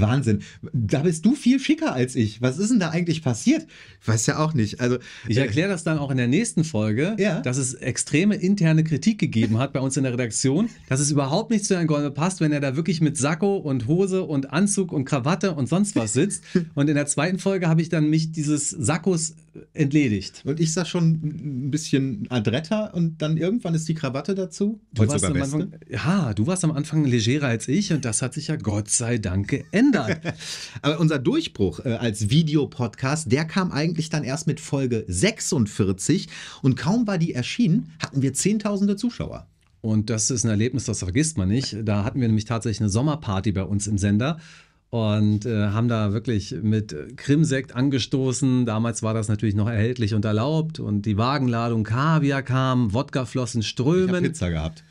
Wahnsinn. Da bist du viel schicker als ich. Was ist denn da eigentlich passiert? Ich weiß ja auch nicht. Also, ich äh, erkläre das dann auch in der nächsten Folge, ja. dass es extreme interne Kritik gegeben hat bei uns in der Redaktion, dass es überhaupt nicht zu Herrn Golme passt, wenn er da wirklich mit Sakko und Hose und Anzug und Krawatte und sonst was sitzt. [laughs] und in der zweiten Folge habe ich dann mich dieses Sakkos entledigt. Und ich sah schon ein bisschen adretter und dann irgendwann ist die Krawatte dazu. Du warst sogar am Anfang, ja, du warst am Anfang legerer als ich und das hat sich ja Gott sei Dank geändert. [laughs] Aber unser Durchbruch äh, als Videopodcast, der kam eigentlich dann erst mit Folge 46 und kaum war die erschienen, hatten wir zehntausende Zuschauer. Und das ist ein Erlebnis, das vergisst man nicht. Da hatten wir nämlich tatsächlich eine Sommerparty bei uns im Sender und äh, haben da wirklich mit Krimsekt angestoßen. Damals war das natürlich noch erhältlich und erlaubt und die Wagenladung Kaviar kam, Wodkaflossen strömen. Ich Pizza gehabt.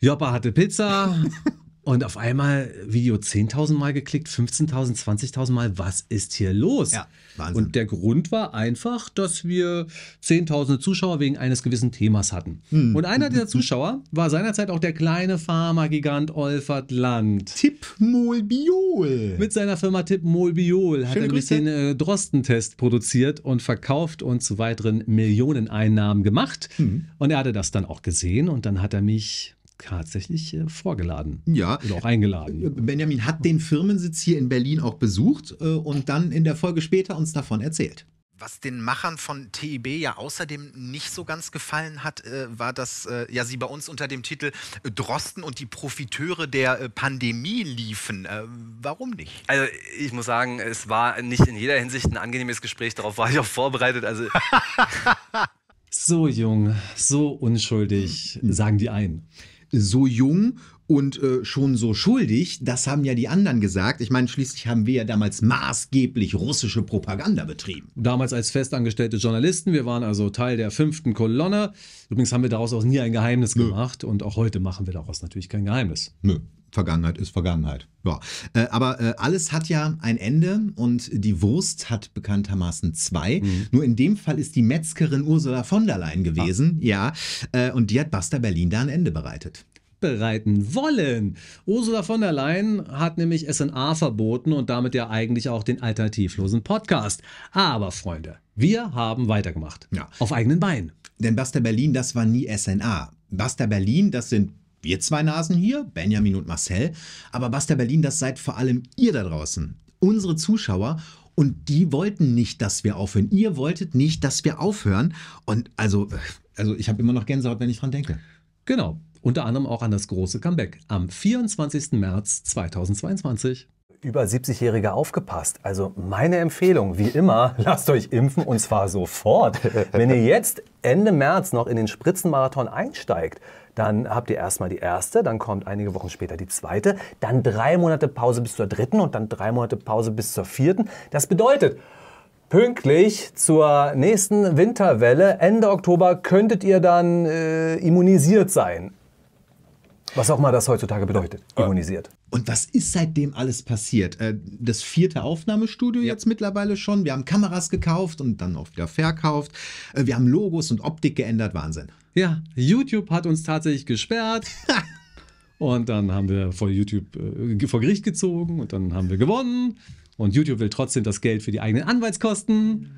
Joppa hatte Pizza [laughs] Und auf einmal Video 10.000 Mal geklickt, 15.000, 20.000 Mal. Was ist hier los? Ja, Wahnsinn. Und der Grund war einfach, dass wir 10.000 Zuschauer wegen eines gewissen Themas hatten. Hm. Und einer dieser Zuschauer war seinerzeit auch der kleine Pharmagigant Olfert Land. Tipmol Biol. Mit seiner Firma Tipmol Biol hat er nämlich den äh, Drostentest produziert und verkauft und zu weiteren Millioneneinnahmen gemacht. Hm. Und er hatte das dann auch gesehen und dann hat er mich tatsächlich äh, vorgeladen. Ja. Und auch eingeladen. Äh, Benjamin hat den Firmensitz hier in Berlin auch besucht äh, und dann in der Folge später uns davon erzählt. Was den Machern von TIB e ja außerdem nicht so ganz gefallen hat, äh, war, dass äh, ja sie bei uns unter dem Titel Drosten und die Profiteure der äh, Pandemie liefen. warum nicht? Also ich muss sagen, es war nicht in jeder Hinsicht ein angenehmes Gespräch. Darauf war ich auch vorbereitet. Also [laughs] so jung, so unschuldig, hm. sagen die einen so jung und äh, schon so schuldig, das haben ja die anderen gesagt. Ich meine, schließlich haben wir ja damals maßgeblich russische Propaganda betrieben. Damals als festangestellte Journalisten, wir waren also Teil der fünften Kolonne. Übrigens haben wir daraus auch nie ein Geheimnis Nö. gemacht und auch heute machen wir daraus natürlich kein Geheimnis. Nö. Vergangenheit ist Vergangenheit. Ja. Äh, aber äh, alles hat ja ein Ende und die Wurst hat bekanntermaßen zwei. Mhm. Nur in dem Fall ist die Metzgerin Ursula von der Leyen gewesen. Ah. Ja. Äh, und die hat Basta Berlin da ein Ende bereitet bereiten wollen. Ursula von der Leyen hat nämlich SNA verboten und damit ja eigentlich auch den alternativlosen Podcast. Aber Freunde, wir haben weitergemacht. Ja. Auf eigenen Beinen. Denn Basta Berlin, das war nie SNA. Basta Berlin, das sind wir zwei Nasen hier, Benjamin und Marcel. Aber Basta Berlin, das seid vor allem ihr da draußen, unsere Zuschauer. Und die wollten nicht, dass wir aufhören. Ihr wolltet nicht, dass wir aufhören. Und also, also ich habe immer noch Gänsehaut, wenn ich dran denke. Genau. Unter anderem auch an das große Comeback am 24. März 2022 über 70-Jährige aufgepasst. Also meine Empfehlung, wie immer, [laughs] lasst euch impfen und zwar sofort. Wenn ihr jetzt Ende März noch in den Spritzenmarathon einsteigt, dann habt ihr erstmal die erste, dann kommt einige Wochen später die zweite, dann drei Monate Pause bis zur dritten und dann drei Monate Pause bis zur vierten. Das bedeutet, Pünktlich zur nächsten Winterwelle, Ende Oktober, könntet ihr dann äh, immunisiert sein. Was auch mal das heutzutage bedeutet, immunisiert. Und was ist seitdem alles passiert? Äh, das vierte Aufnahmestudio ja. jetzt mittlerweile schon. Wir haben Kameras gekauft und dann auch wieder verkauft. Äh, wir haben Logos und Optik geändert. Wahnsinn. Ja, YouTube hat uns tatsächlich gesperrt. [laughs] und dann haben wir vor YouTube äh, vor Gericht gezogen und dann haben wir gewonnen. Und YouTube will trotzdem das Geld für die eigenen Anwaltskosten.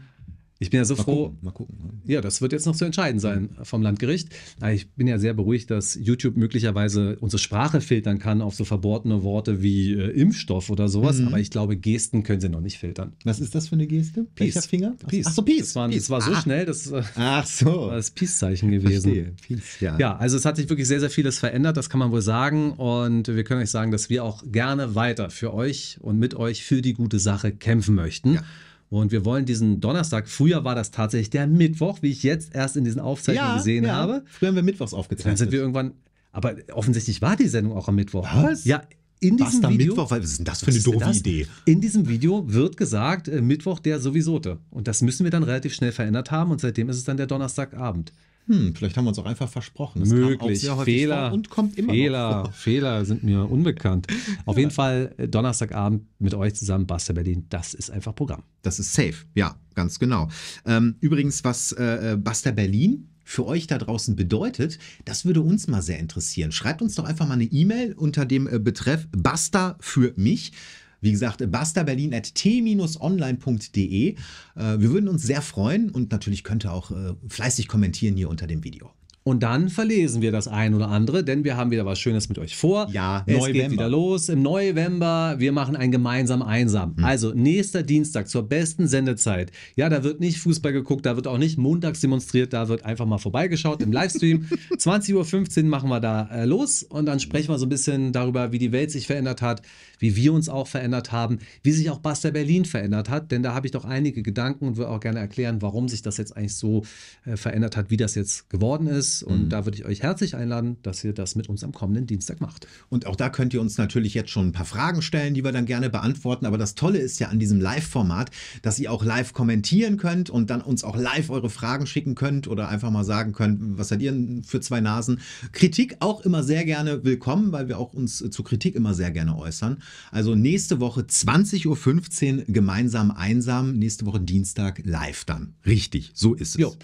Ich bin ja so mal froh. Gucken, mal gucken. Ne? Ja, das wird jetzt noch zu entscheiden sein vom Landgericht. ich bin ja sehr beruhigt, dass YouTube möglicherweise unsere Sprache filtern kann auf so verbohrtene Worte wie äh, Impfstoff oder sowas. Mhm. Aber ich glaube, Gesten können sie noch nicht filtern. Was ist das für eine Geste? Peace. Welcher Finger? Peace. Ach so, Peace. Das, waren, Peace. das war so ah. schnell, das, äh, Ach so. das Peace-Zeichen gewesen. Peace, ja. ja, also es hat sich wirklich sehr, sehr vieles verändert. Das kann man wohl sagen. Und wir können euch sagen, dass wir auch gerne weiter für euch und mit euch für die gute Sache kämpfen möchten. Ja. Und wir wollen diesen Donnerstag, früher war das tatsächlich der Mittwoch, wie ich jetzt erst in diesen Aufzeichnungen ja, gesehen ja. habe. Früher haben wir Mittwochs aufgezeichnet. Dann sind wir irgendwann, aber offensichtlich war die Sendung auch am Mittwoch. Was? Ja, in diesem Was, Video, Mittwoch? Was ist denn das für eine doofe Idee? In diesem Video wird gesagt, äh, Mittwoch der Sowiesote. Und das müssen wir dann relativ schnell verändert haben und seitdem ist es dann der Donnerstagabend hm, vielleicht haben wir uns auch einfach versprochen. Das Möglich. Fehler, und kommt immer Fehler, noch. Fehler sind mir unbekannt. Auf ja. jeden Fall äh, Donnerstagabend mit euch zusammen, Basta Berlin. Das ist einfach Programm. Das ist safe, ja, ganz genau. Ähm, übrigens, was äh, äh Buster Berlin für euch da draußen bedeutet, das würde uns mal sehr interessieren. Schreibt uns doch einfach mal eine E-Mail unter dem äh, Betreff Basta für mich. Wie gesagt, bastaberlin.t-online.de. Äh, wir würden uns sehr freuen und natürlich könnt ihr auch äh, fleißig kommentieren hier unter dem Video. Und dann verlesen wir das ein oder andere, denn wir haben wieder was Schönes mit euch vor. Ja, neu geht wieder los. Im November, wir machen ein gemeinsam einsam. Hm. Also nächster Dienstag zur besten Sendezeit. Ja, da wird nicht Fußball geguckt, da wird auch nicht montags demonstriert, da wird einfach mal vorbeigeschaut im Livestream. 20.15 [laughs] Uhr machen wir da äh, los und dann sprechen wir so ein bisschen darüber, wie die Welt sich verändert hat, wie wir uns auch verändert haben, wie sich auch Buster Berlin verändert hat, denn da habe ich doch einige Gedanken und würde auch gerne erklären, warum sich das jetzt eigentlich so äh, verändert hat, wie das jetzt geworden ist und mhm. da würde ich euch herzlich einladen, dass ihr das mit uns am kommenden Dienstag macht. Und auch da könnt ihr uns natürlich jetzt schon ein paar Fragen stellen, die wir dann gerne beantworten. Aber das Tolle ist ja an diesem Live-Format, dass ihr auch live kommentieren könnt und dann uns auch live eure Fragen schicken könnt oder einfach mal sagen könnt, was seid ihr für zwei Nasen? Kritik auch immer sehr gerne willkommen, weil wir auch uns zu Kritik immer sehr gerne äußern. Also nächste Woche 20.15 Uhr gemeinsam einsam. Nächste Woche Dienstag live dann. Richtig, so ist es. Jo.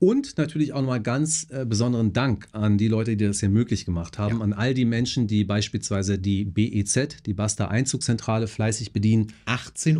Und natürlich auch nochmal ganz äh, besonderen Dank an die Leute, die das hier möglich gemacht haben, ja. an all die Menschen, die beispielsweise die BEZ, die Basta Einzugszentrale, fleißig bedienen. 18,36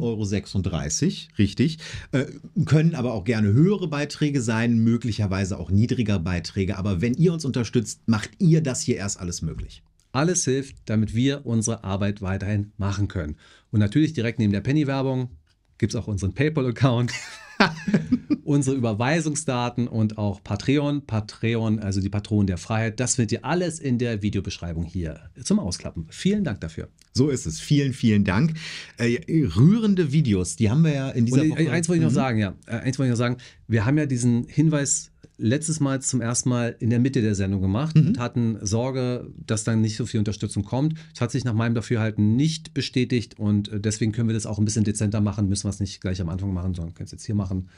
Euro, richtig. Äh, können aber auch gerne höhere Beiträge sein, möglicherweise auch niedrigere Beiträge. Aber wenn ihr uns unterstützt, macht ihr das hier erst alles möglich. Alles hilft, damit wir unsere Arbeit weiterhin machen können. Und natürlich direkt neben der Penny-Werbung gibt es auch unseren PayPal-Account. [laughs] unsere Überweisungsdaten und auch Patreon, Patreon, also die Patronen der Freiheit, das findet ihr alles in der Videobeschreibung hier zum Ausklappen. Vielen Dank dafür. So ist es. Vielen, vielen Dank. Äh, rührende Videos, die haben wir ja in dieser und, Woche. Eins wollte ich noch mhm. sagen, ja. Äh, eins wollte ich noch sagen. Wir haben ja diesen Hinweis letztes Mal zum ersten Mal in der Mitte der Sendung gemacht mhm. und hatten Sorge, dass dann nicht so viel Unterstützung kommt. Das hat sich nach meinem Dafürhalten nicht bestätigt und äh, deswegen können wir das auch ein bisschen dezenter machen, müssen wir es nicht gleich am Anfang machen, sondern können es jetzt hier machen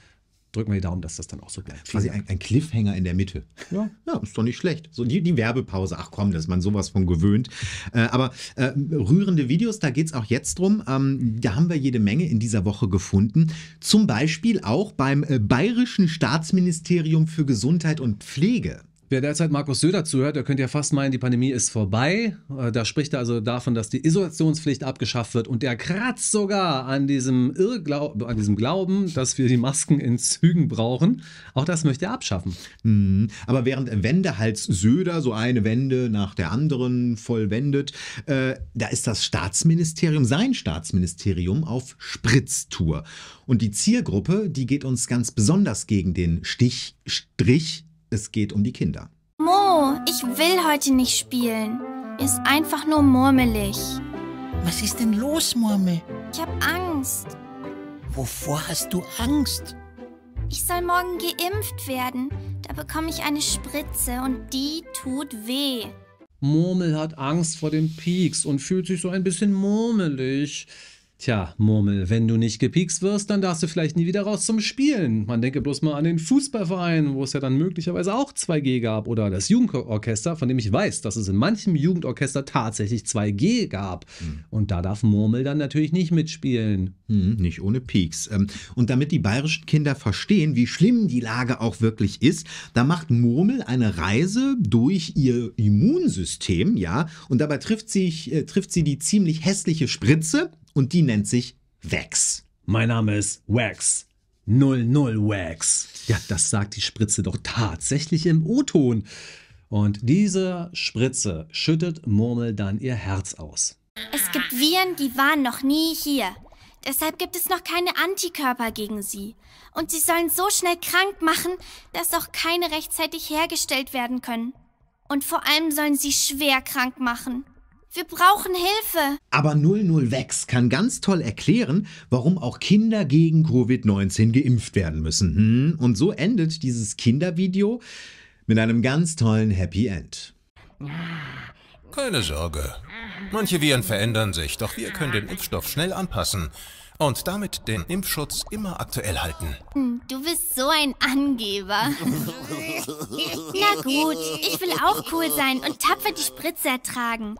drücken wir die Daumen, dass das dann auch so bleibt. Quasi ein, ein, Cliffhanger in der Mitte. Ja. ja, ist doch nicht schlecht. So die, die Werbepause, ach komm, dass man sowas von gewöhnt. Äh, aber äh, rührende Videos, da geht es auch jetzt drum. Ähm, da haben wir jede Menge in dieser Woche gefunden. Zum Beispiel auch beim äh, Bayerischen Staatsministerium für Gesundheit und Pflege. Wer derzeit Markus Söder zuhört, der könnte ja fast meinen, die Pandemie ist vorbei. Äh, da spricht er also davon, dass die Isolationspflicht abgeschafft wird und der kratzt sogar an diesem, Irrglaub, an diesem Glauben, dass wir die Masken in Zügen brauchen. Auch das möchte er abschaffen. Mhm. Aber während Wendehals Söder so eine Wende nach der anderen vollwendet, äh, da ist das Staatsministerium, sein Staatsministerium, auf Spritztour. Und die Zielgruppe, die geht uns ganz besonders gegen den Stich, Strich es geht um die Kinder. Mo, ich will heute nicht spielen. Ist einfach nur murmelig. Was ist denn los, Murmel? Ich hab Angst. Wovor hast du Angst? Ich soll morgen geimpft werden. Da bekomme ich eine Spritze und die tut weh. Murmel hat Angst vor den Pieks und fühlt sich so ein bisschen murmelig. Tja, Murmel, wenn du nicht gepiekst wirst, dann darfst du vielleicht nie wieder raus zum Spielen. Man denke bloß mal an den Fußballverein, wo es ja dann möglicherweise auch 2G gab, oder das Jugendorchester, von dem ich weiß, dass es in manchem Jugendorchester tatsächlich 2G gab. Mhm. Und da darf Murmel dann natürlich nicht mitspielen. Mhm, nicht ohne Pieks. Ähm, und damit die bayerischen Kinder verstehen, wie schlimm die Lage auch wirklich ist, da macht Murmel eine Reise durch ihr Immunsystem, ja, und dabei trifft, sich, äh, trifft sie die ziemlich hässliche Spritze und die nennt sich Wax. Mein Name ist Wax. 00 Wax. Ja, das sagt die Spritze doch tatsächlich im O-Ton. Und diese Spritze schüttet Murmel dann ihr Herz aus. Es gibt Viren, die waren noch nie hier. Deshalb gibt es noch keine Antikörper gegen sie. Und sie sollen so schnell krank machen, dass auch keine rechtzeitig hergestellt werden können. Und vor allem sollen sie schwer krank machen. Wir brauchen Hilfe. Aber 00 Vex kann ganz toll erklären, warum auch Kinder gegen Covid-19 geimpft werden müssen. Hm, und so endet dieses Kindervideo mit einem ganz tollen Happy End. Keine Sorge. Manche Viren verändern sich, doch wir können den Impfstoff schnell anpassen und damit den Impfschutz immer aktuell halten. Hm, du bist so ein Angeber. [laughs] Na gut, ich will auch cool sein und tapfer die Spritze ertragen.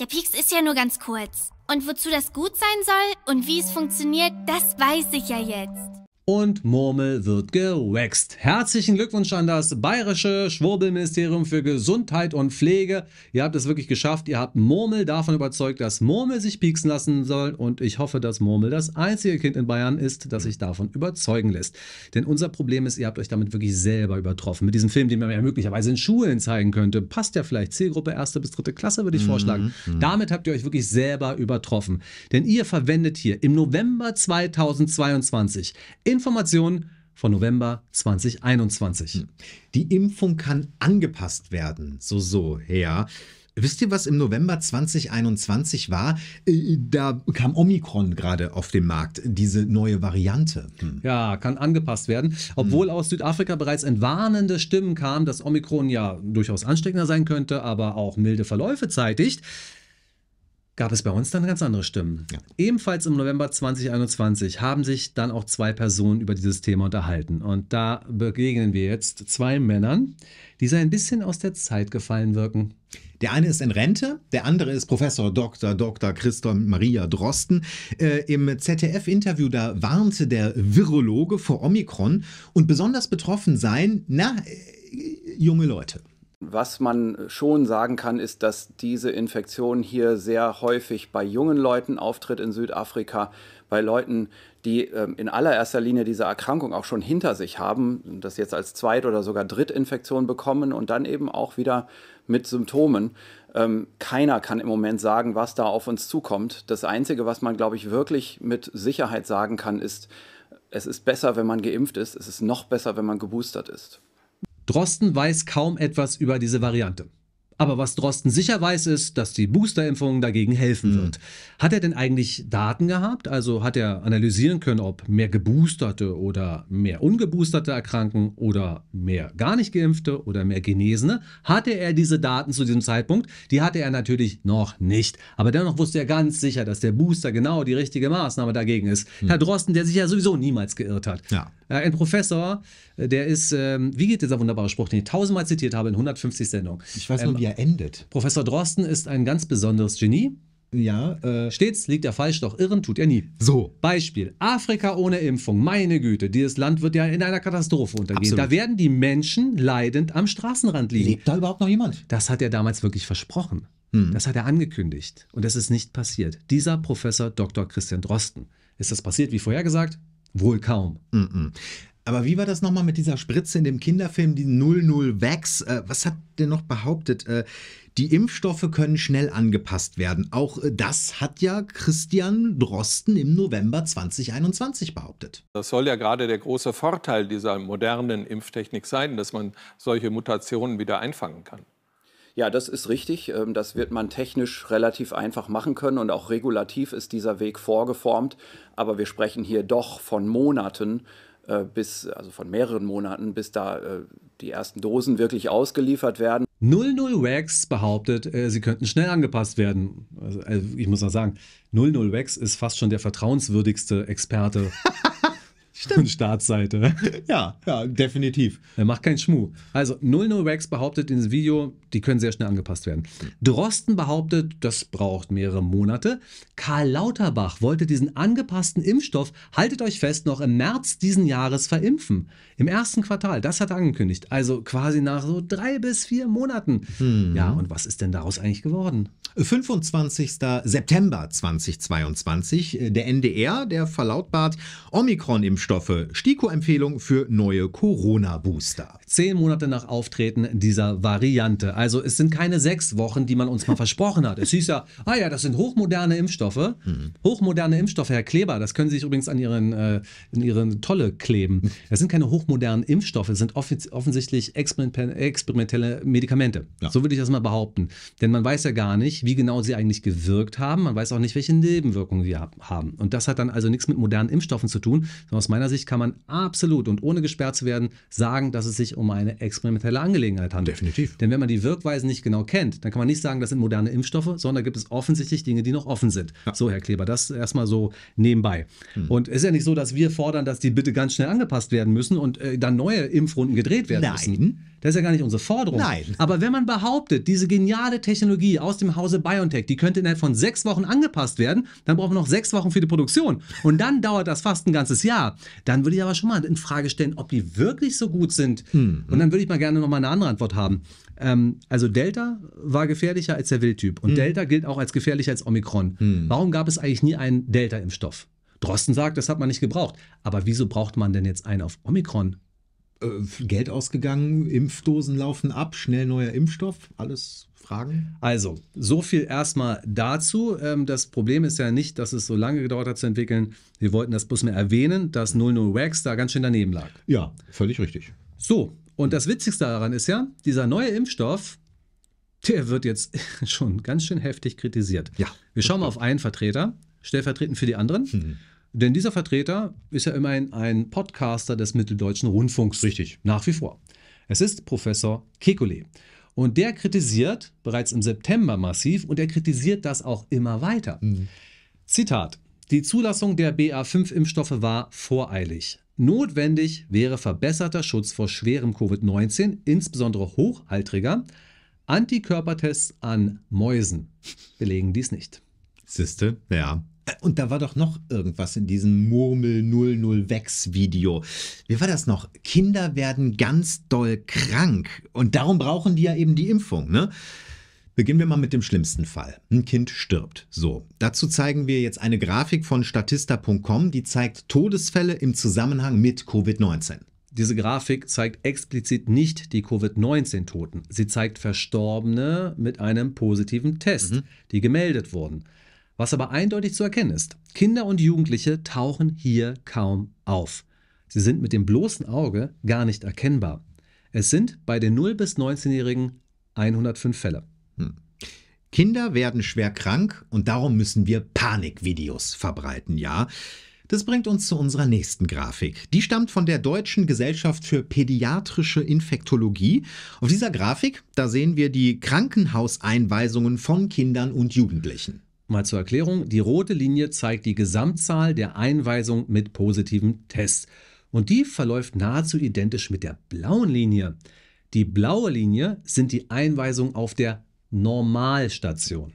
Der Pieks ist ja nur ganz kurz. Und wozu das gut sein soll und wie es funktioniert, das weiß ich ja jetzt und Murmel wird gewaxt. Herzlichen Glückwunsch an das bayerische Schwurbelministerium für Gesundheit und Pflege. Ihr habt es wirklich geschafft. Ihr habt Murmel davon überzeugt, dass Murmel sich pieksen lassen soll. Und ich hoffe, dass Murmel das einzige Kind in Bayern ist, das sich davon überzeugen lässt. Denn unser Problem ist, ihr habt euch damit wirklich selber übertroffen. Mit diesem Film, den man ja möglicherweise in Schulen zeigen könnte. Passt ja vielleicht. Zielgruppe 1. bis 3. Klasse würde ich mhm, vorschlagen. Mhm. Damit habt ihr euch wirklich selber übertroffen. Denn ihr verwendet hier im November 2022 Informationen von November 2021. Hm. Die Impfung kann angepasst werden, so so her. Wisst ihr, was im November 2021 war? Äh, da kam Omikron gerade auf den Markt, diese neue Variante. Hm. Ja, kann angepasst werden. Obwohl hm. aus Südafrika bereits entwarnende Stimmen kamen, dass Omikron ja durchaus ansteckender sein könnte, aber auch milde Verläufe zeitigt gab es bei uns dann ganz andere Stimmen. Ja. Ebenfalls im November 2021 haben sich dann auch zwei Personen über dieses Thema unterhalten. Und da begegnen wir jetzt zwei Männern, die so ein bisschen aus der Zeit gefallen wirken. Der eine ist in Rente, der andere ist Professor Dr. Dr. Christoph Maria Drosten. Äh, Im ZDF-Interview da warnte der Virologe vor Omikron und besonders betroffen seien, na, äh, junge Leute. Was man schon sagen kann, ist, dass diese Infektion hier sehr häufig bei jungen Leuten auftritt in Südafrika, bei Leuten, die ähm, in allererster Linie diese Erkrankung auch schon hinter sich haben, das jetzt als Zweit- oder sogar Drittinfektion bekommen und dann eben auch wieder mit Symptomen. Ähm, keiner kann im Moment sagen, was da auf uns zukommt. Das Einzige, was man, glaube ich, wirklich mit Sicherheit sagen kann, ist, es ist besser, wenn man geimpft ist, es ist noch besser, wenn man geboostert ist. Drosten weiß kaum etwas über diese Variante. Aber was Drosten sicher weiß, ist, dass die Boosterimpfung dagegen helfen hm. wird. Hat er denn eigentlich Daten gehabt? Also hat er analysieren können, ob mehr Geboosterte oder mehr Ungeboosterte erkranken oder mehr gar nicht Geimpfte oder mehr Genesene? Hatte er diese Daten zu diesem Zeitpunkt? Die hatte er natürlich noch nicht. Aber dennoch wusste er ganz sicher, dass der Booster genau die richtige Maßnahme dagegen ist. Mhm. Herr Drosten, der sich ja sowieso niemals geirrt hat. Ja ein Professor, äh, der ist, ähm, wie geht dieser wunderbare Spruch, den ich tausendmal zitiert habe in 150 Sendungen? Ich weiß nur, ähm, wie er endet. Professor Drosten ist ein ganz besonderes Genie. Ja. Äh, Stets liegt er falsch, doch irren tut er nie. So. Beispiel: Afrika ohne Impfung. Meine Güte, dieses Land wird ja in einer Katastrophe untergehen. Absolut. Da werden die Menschen leidend am Straßenrand liegen. Lebt da überhaupt noch jemand? Das hat er damals wirklich versprochen. Hm. Das hat er angekündigt. Und das ist nicht passiert. Dieser Professor Dr. Christian Drosten. Ist das passiert, wie vorhergesagt? Wohl kaum. Mm -mm. Aber wie war das nochmal mit dieser Spritze in dem Kinderfilm, die 00 Vax? Äh, was hat der noch behauptet? Äh, die Impfstoffe können schnell angepasst werden. Auch äh, das hat ja Christian Drosten im November 2021 behauptet. Das soll ja gerade der große Vorteil dieser modernen Impftechnik sein, dass man solche Mutationen wieder einfangen kann. Ja, das ist richtig. Ähm, das wird man technisch relativ einfach machen können und auch regulativ ist dieser Weg vorgeformt. Aber wir sprechen hier doch von Monaten äh, bis, also von mehreren Monaten, bis da äh, die ersten Dosen wirklich ausgeliefert werden. 00 Wax behauptet, äh, sie könnten schnell angepasst werden. Also, ich muss noch sagen, 00 Wax ist fast schon der vertrauenswürdigste Experte [laughs] Stimmt. [laughs] Startseite. Ja, ja, definitiv. Er macht keinen Schmuh. Also, 00 Rex behauptet in diesem Video, die können sehr schnell angepasst werden. Drosten behauptet, das braucht mehrere Monate. Karl Lauterbach wollte diesen angepassten Impfstoff, haltet euch fest, noch im März diesen Jahres verimpfen. Im ersten Quartal, das hat er angekündigt. Also quasi nach so drei bis vier Monaten. Hm. Ja, und was ist denn daraus eigentlich geworden? 25. September 2022, äh, der NDR, der verlautbart, Omikron-Impfstoff Impfstoffe. STIKO-Empfehlung für neue Corona-Booster. Zehn Monate nach Auftreten dieser Variante. Also es sind keine sechs Wochen, die man uns mal [laughs] versprochen hat. Es hieß ja, ah ja, das sind hochmoderne Impfstoffe. Hm. Hochmoderne Impfstoffe, Herr Kleber, das können Sie sich übrigens an Ihren, äh, in Ihren Tolle kleben. Das sind keine hochmodernen Impfstoffe, es sind offensichtlich experimentelle Medikamente. Ja. So würde ich das mal behaupten. Denn man weiß ja gar nicht, wie genau sie eigentlich gewirkt haben. Man weiß auch nicht, welche Nebenwirkungen sie haben. Und das hat dann also nichts mit modernen Impfstoffen zu tun, sondern aus meiner meiner Sicht kann man absolut und ohne gesperrt zu werden sagen, dass es sich um eine experimentelle Angelegenheit handelt. Definitiv. Denn wenn man die Wirkweisen nicht genau kennt, dann kann man nicht sagen, das sind moderne Impfstoffe, sondern gibt es offensichtlich Dinge, die noch offen sind. Ja. So, Herr Kleber, das erstmal so nebenbei. Hm. Und es ist ja nicht so, dass wir fordern, dass die bitte ganz schnell angepasst werden müssen und äh, dann neue Impfrunden gedreht werden Nein. müssen. Das ist ja gar nicht unsere Forderung. Nein. [laughs] Aber wenn man behauptet, diese geniale Technologie aus dem Hause BioNTech, die könnte innerhalb von sechs Wochen angepasst werden, dann brauchen wir noch sechs Wochen für die Produktion. Und dann dauert das fast ein ganzes Jahr. Dann würde ich aber schon mal in Frage stellen, ob die wirklich so gut sind. Mhm. Und dann würde ich mal gerne nochmal eine andere Antwort haben. Ähm, also Delta war gefährlicher als der Wildtyp. Und mhm. Delta gilt auch als gefährlicher als Omikron. Mhm. Warum gab es eigentlich nie einen Delta-Impfstoff? Drosten sagt, das hat man nicht gebraucht. Aber wieso braucht man denn jetzt einen auf Omikron? Äh, Geld ausgegangen, Impfdosen laufen ab, schnell neuer Impfstoff, alles Fragen? Also, so viel erstmal dazu. Ähm, das Problem ist ja nicht, dass es so lange gedauert hat zu entwickeln. Wir wollten das bloß mehr erwähnen, dass 00 Wax da ganz schön daneben lag. Ja, völlig richtig. So, und das Witzigste daran ist ja, dieser neue Impfstoff, der wird jetzt [laughs] schon ganz schön heftig kritisiert. Ja. Wir schauen mal auf einen Vertreter, stellvertretend für die anderen. Hm. Denn dieser Vertreter ist ja immerhin ein Podcaster des Mitteldeutschen Rundfunks. Richtig. Nach wie vor. Es ist Professor Kekulé. Und der kritisiert bereits im September massiv und er kritisiert das auch immer weiter. Mhm. Zitat. Die Zulassung der BA5-Impfstoffe war voreilig. Notwendig wäre verbesserter Schutz vor schwerem Covid-19, insbesondere Hochaltriger. Antikörpertests an Mäusen belegen dies nicht. Siste, ja. Äh, und da war doch noch irgendwas in diesem Murmel 00 Wex Video. Wie war das noch? Kinder werden ganz doll krank und darum brauchen die ja eben die Impfung, ne? Beginnen wir mal mit dem schlimmsten Fall. Ein Kind stirbt. So, dazu zeigen wir jetzt eine Grafik von statista.com, die zeigt Todesfälle im Zusammenhang mit Covid-19. Diese Grafik zeigt explizit nicht die Covid-19-Toten. Sie zeigt Verstorbene mit einem positiven Test, mhm. die gemeldet wurden. Was aber eindeutig zu erkennen ist, Kinder und Jugendliche tauchen hier kaum auf. Sie sind mit dem bloßen Auge gar nicht erkennbar. Es sind bei den 0 bis 19-Jährigen 105 Fälle. Hm. Kinder werden schwer krank und darum müssen wir Panikvideos verbreiten, ja. Das bringt uns zu unserer nächsten Grafik. Die stammt von der Deutschen Gesellschaft für Pädiatrische Infektologie. Auf dieser Grafik, da sehen wir die Krankenhauseinweisungen von Kindern und Jugendlichen. Mal zur Erklärung, die rote Linie zeigt die Gesamtzahl der Einweisungen mit positiven Tests. Und die verläuft nahezu identisch mit der blauen Linie. Die blaue Linie sind die Einweisungen auf der Normalstation.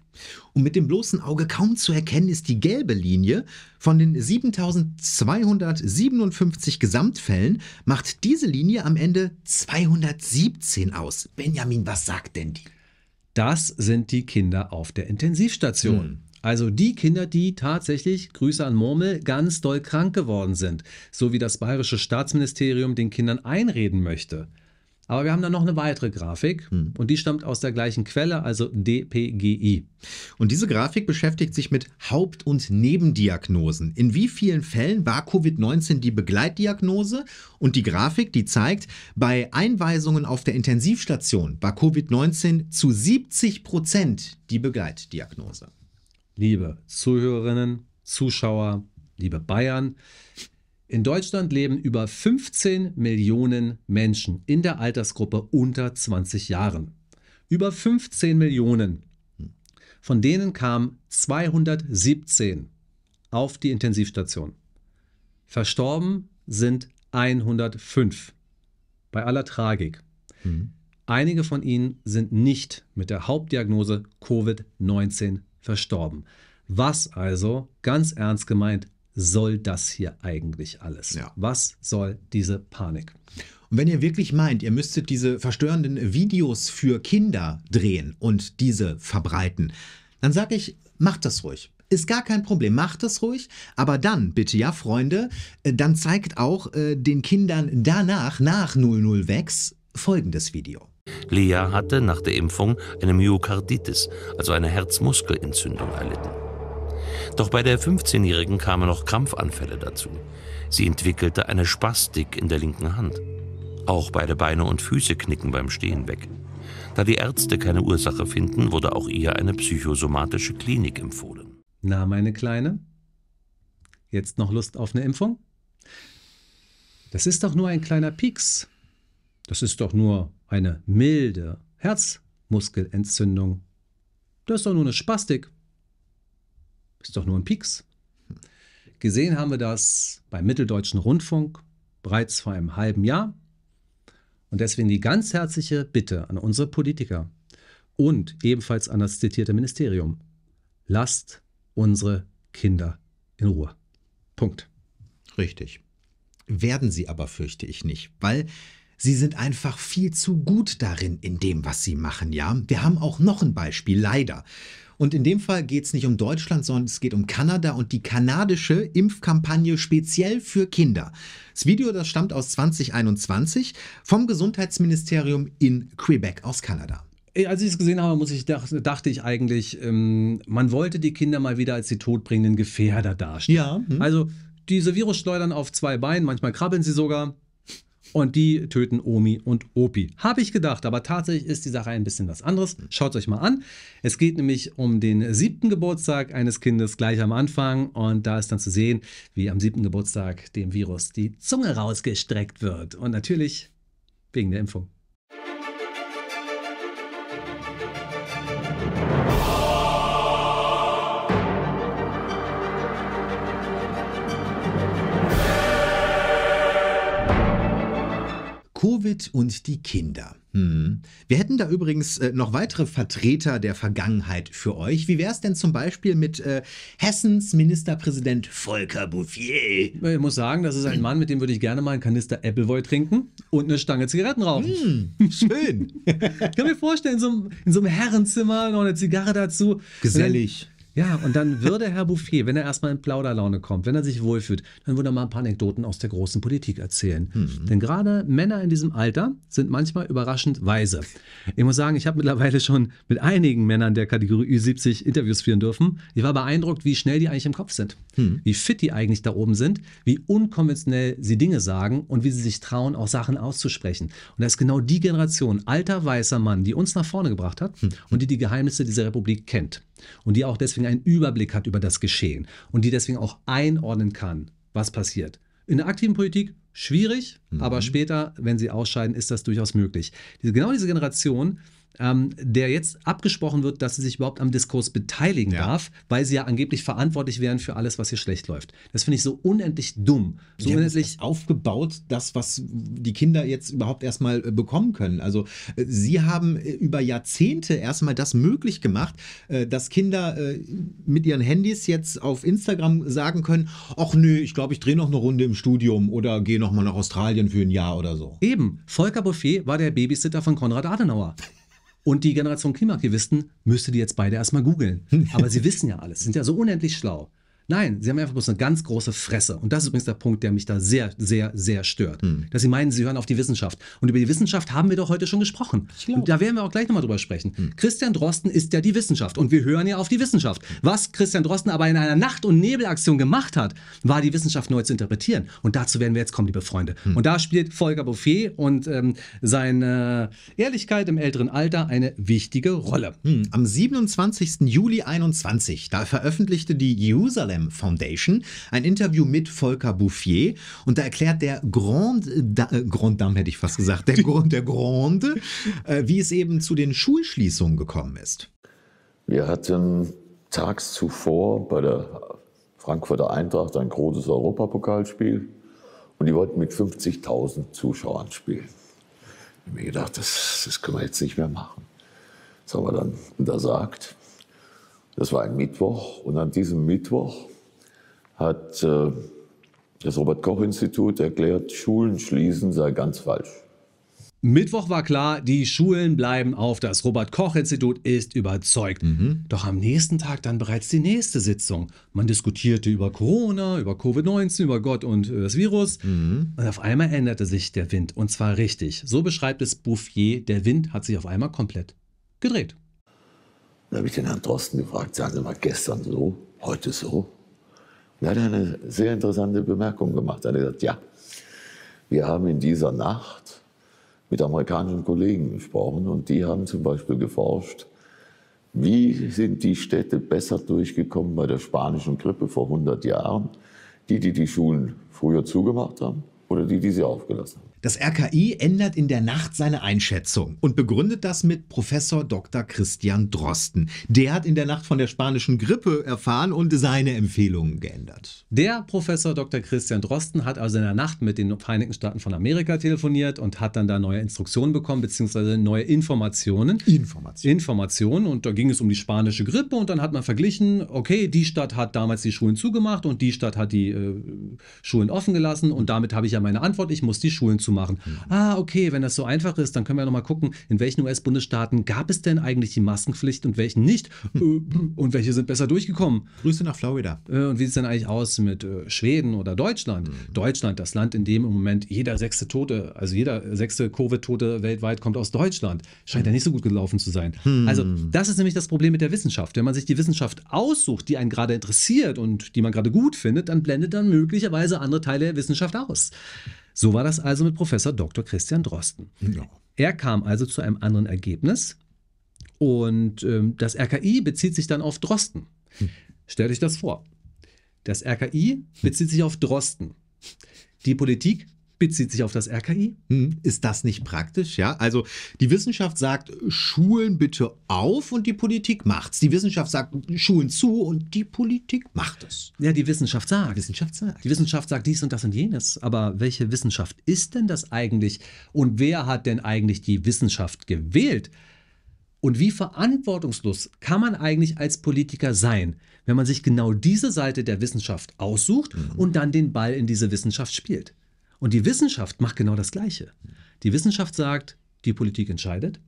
Und mit dem bloßen Auge kaum zu erkennen ist die gelbe Linie. Von den 7257 Gesamtfällen macht diese Linie am Ende 217 aus. Benjamin, was sagt denn die? Das sind die Kinder auf der Intensivstation. Hm. Also die Kinder, die tatsächlich, Grüße an Murmel, ganz doll krank geworden sind, so wie das bayerische Staatsministerium den Kindern einreden möchte. Aber wir haben dann noch eine weitere Grafik hm. und die stammt aus der gleichen Quelle, also DPGI. Und diese Grafik beschäftigt sich mit Haupt- und Nebendiagnosen. In wie vielen Fällen war Covid-19 die Begleitdiagnose? Und die Grafik, die zeigt, bei Einweisungen auf der Intensivstation war Covid-19 zu 70 Prozent die Begleitdiagnose liebe Zuhörerinnen, Zuschauer, liebe Bayern. In Deutschland leben über 15 Millionen Menschen in der Altersgruppe unter 20 Jahren. Über 15 Millionen. Von denen kamen 217 auf die Intensivstation. Verstorben sind 105. Bei aller Tragik. Mhm. Einige von ihnen sind nicht mit der Hauptdiagnose Covid-19 verstorben. Was also, ganz ernst gemeint, soll das hier eigentlich alles? Ja. Was soll diese Panik? Und wenn ihr wirklich meint, ihr müsstet diese verstörenden Videos für Kinder drehen und diese verbreiten, dann sage ich, macht das ruhig. Ist gar kein Problem, macht das ruhig, aber dann bitte ja, Freunde, äh, dann zeigt auch äh, den Kindern danach, nach 00 Wex, folgendes Video. Lea hatte nach der Impfung eine Myokarditis, also eine Herzmuskelentzündung, erlitten. Doch bei der 15-Jährigen kamen noch Krampfanfälle dazu. Sie entwickelte eine Spastik in der linken Hand. Auch beide Beine und Füße knicken beim Stehen weg. Da die Ärzte keine Ursache finden, wurde auch ihr eine psychosomatische Klinik empfohlen. Na, meine Kleine, jetzt noch Lust auf eine Impfung? Das ist doch nur ein kleiner Pieks. Das ist doch nur eine milde Herzmuskelentzündung. Das ist doch nur eine Spastik. Ist doch nur ein Pieks. Gesehen haben wir das beim Mitteldeutschen Rundfunk bereits vor einem halben Jahr. Und deswegen die ganz herzliche Bitte an unsere Politiker und ebenfalls an das zitierte Ministerium. Lasst unsere Kinder in Ruhe. Punkt. Richtig. Werden sie aber, fürchte ich nicht, weil Sie sind einfach viel zu gut darin in dem, was sie machen, ja. Wir haben auch noch ein Beispiel, leider. Und in dem Fall geht es nicht um Deutschland, sondern es geht um Kanada und die kanadische Impfkampagne speziell für Kinder. Das Video, das stammt aus 2021 vom Gesundheitsministerium in Quebec aus Kanada. Äh, als ich es gesehen habe, muss ich, dachte ich eigentlich, ähm, man wollte die Kinder mal wieder als die todbringenden Gefährder darstellen. Ja. Hm. Also diese Virus schleudern auf zwei Beinen, manchmal krabbeln sie sogar und die töten Omi und Opi. Habe ich gedacht, aber tatsächlich ist die Sache ein bisschen was anderes. Schaut euch mal an. Es geht nämlich um den siebten Geburtstag eines Kindes gleich am Anfang und da ist dann zu sehen, wie am siebten Geburtstag dem Virus die Zunge rausgestreckt wird. Und natürlich wegen der Impfung. David und die Kinder. Hm. Wir hätten da übrigens äh, noch weitere Vertreter der Vergangenheit für euch. Wie wäre es denn zum Beispiel mit äh, Hessens Ministerpräsident Volker Bouffier? Ich muss sagen, das ist ein Mann, mit dem würde ich gerne mal einen Kanister Appleboy trinken und eine Stange Zigaretten rauchen. Hm, schön. ich [laughs] kann mir vorstellen, in so, einem, in so einem Herrenzimmer noch eine Zigarre dazu. Gesellig. Ja, und dann würde Herr Bouffier, wenn er erstmal in Plauderlaune kommt, wenn er sich wohlfühlt, dann würde er mal ein paar Anekdoten aus der großen Politik erzählen. Mhm. Denn gerade Männer in diesem Alter sind manchmal überraschend weise. Ich muss sagen, ich habe mittlerweile schon mit einigen Männern der Kategorie Ü70 Interviews führen dürfen. Ich war beeindruckt, wie schnell die eigentlich im Kopf sind, mhm. wie fit die eigentlich da oben sind, wie unkonventionell sie Dinge sagen und wie sie sich trauen, auch Sachen auszusprechen. Und das ist genau die Generation alter weißer Mann, die uns nach vorne gebracht hat mhm. und die die Geheimnisse dieser Republik kennt und die auch deswegen einen Überblick hat über das Geschehen und die deswegen auch einordnen kann, was passiert. In der aktiven Politik schwierig, mhm. aber später, wenn sie ausscheiden, ist das durchaus möglich. Diese, genau diese Generation ähm, der jetzt abgesprochen wird, dass sie sich überhaupt am Diskurs beteiligen ja. darf, weil sie ja angeblich verantwortlich wären für alles, was hier schlecht läuft. Das finde ich so unendlich dumm. So ja, unendlich das aufgebaut, das, was die Kinder jetzt überhaupt erstmal äh, bekommen können. Also äh, sie haben äh, über Jahrzehnte erstmal das möglich gemacht, dass Kinder mit ihren Handys jetzt auf Instagram sagen können, ach nö, ich glaube, ich drehe noch eine Runde im Studium oder gehe nochmal nach Australien für ein Jahr oder so. Eben, Volker Bouffier war der Babysitter von Konrad Adenauer. Und die Generation Klimaaktivisten müsste die jetzt beide erstmal googeln. [laughs] Aber sie wissen ja alles, sind ja so unendlich schlau. Nein, sie haben einfach bloß eine ganz große Fresse. Und das ist übrigens der Punkt, der mich da sehr, sehr, sehr stört. Hm. Dass sie meinen, sie hören auf die Wissenschaft. Und über die Wissenschaft haben wir doch heute schon gesprochen. Und da werden wir auch gleich nochmal drüber sprechen. Hm. Christian Drosten ist ja die Wissenschaft. Und wir hören ja auf die Wissenschaft. Was Christian Drosten aber in einer Nacht- und Nebelaktion gemacht hat, war die Wissenschaft neu zu interpretieren. Und dazu werden wir jetzt kommen, liebe Freunde. Hm. Und da spielt Volker Bouffier und ähm, seine Ehrlichkeit im älteren Alter eine wichtige Rolle. Hm. Am 27. Juli 21, da veröffentlichte die Userland Salem Foundation, ein Interview mit Volker Bouffier und da erklärt der Grand, da, äh, Grand Dame hätte ich fast gesagt, der, der Grande, äh, wie es eben zu den Schulschließungen gekommen ist. Wir hatten tags zuvor bei der Frankfurter Eintracht ein großes Europapokalspiel und die wollten mit 50.000 Zuschauern spielen. Ich habe mir gedacht, das, das können wir jetzt nicht mehr machen. Das haben wir dann untersagt. Das war ein Mittwoch und an diesem Mittwoch hat äh, das Robert Koch Institut erklärt, Schulen schließen sei ganz falsch. Mittwoch war klar, die Schulen bleiben auf. Das Robert Koch Institut ist überzeugt. Mhm. Doch am nächsten Tag dann bereits die nächste Sitzung. Man diskutierte über Corona, über Covid-19, über Gott und äh, das Virus. Mhm. Und auf einmal änderte sich der Wind. Und zwar richtig. So beschreibt es Bouffier, der Wind hat sich auf einmal komplett gedreht. Dann habe ich den Herrn Drosten gefragt, sagen Sie mal, gestern so, heute so. Und er hat eine sehr interessante Bemerkung gemacht. Er hat gesagt, ja, wir haben in dieser Nacht mit amerikanischen Kollegen gesprochen und die haben zum Beispiel geforscht, wie sind die Städte besser durchgekommen bei der spanischen Grippe vor 100 Jahren? Die, die die Schulen früher zugemacht haben oder die, die sie aufgelassen haben? Das RKI ändert in der Nacht seine Einschätzung und begründet das mit Professor Dr. Christian Drosten. Der hat in der Nacht von der spanischen Grippe erfahren und seine Empfehlungen geändert. Der Professor Dr. Christian Drosten hat also in der Nacht mit den Vereinigten Staaten von Amerika telefoniert und hat dann da neue Instruktionen bekommen, beziehungsweise neue Informationen. Informationen. Informationen. Und da ging es um die spanische Grippe und dann hat man verglichen, okay, die Stadt hat damals die Schulen zugemacht und die Stadt hat die äh, Schulen offen gelassen und damit habe ich ja meine Antwort, ich muss die Schulen zu machen. Mhm. Ah, okay, wenn das so einfach ist, dann können wir nochmal gucken, in welchen US-Bundesstaaten gab es denn eigentlich die Maskenpflicht und welchen nicht? [laughs] Äh, und welche sind besser durchgekommen? Grüße nach Florida. Äh, und wie sieht es denn eigentlich aus mit äh, Schweden oder Deutschland? Mhm. Deutschland, das Land, in dem im Moment jeder sechste Tote, also jeder sechste Covid-Tote weltweit kommt aus Deutschland. Scheint mhm. ja nicht so gut gelaufen zu sein. Hm. Also, das ist nämlich das Problem mit der Wissenschaft. Wenn man sich die Wissenschaft aussucht, die einen gerade interessiert und die man gerade gut findet, dann blendet dann möglicherweise andere Teile der Wissenschaft aus. So war das also mit Professor Dr. Christian Drosten. Ja. Er kam also zu einem anderen Ergebnis und ähm, das RKI bezieht sich dann auf Drosten. Hm. Stellt euch das vor. Das RKI bezieht sich auf Drosten. Die Politik bezieht sich auf das RKI. Hm, ist das nicht praktisch? Ja, also die Wissenschaft sagt, Schulen bitte auf und die Politik macht's. Die Wissenschaft sagt, Schulen zu und die Politik macht es. Ja, die Wissenschaft sagt. Die Wissenschaft sagt. Die Wissenschaft sagt dies und das und jenes. Aber welche Wissenschaft ist denn das eigentlich? Und wer hat denn eigentlich die Wissenschaft gewählt? Und wie verantwortungslos kann man eigentlich als Politiker sein, wenn man sich genau diese Seite der Wissenschaft aussucht mhm. und dann den Ball in diese Wissenschaft spielt? Und die Wissenschaft macht genau das Gleiche. Die Wissenschaft sagt, die Politik entscheidet.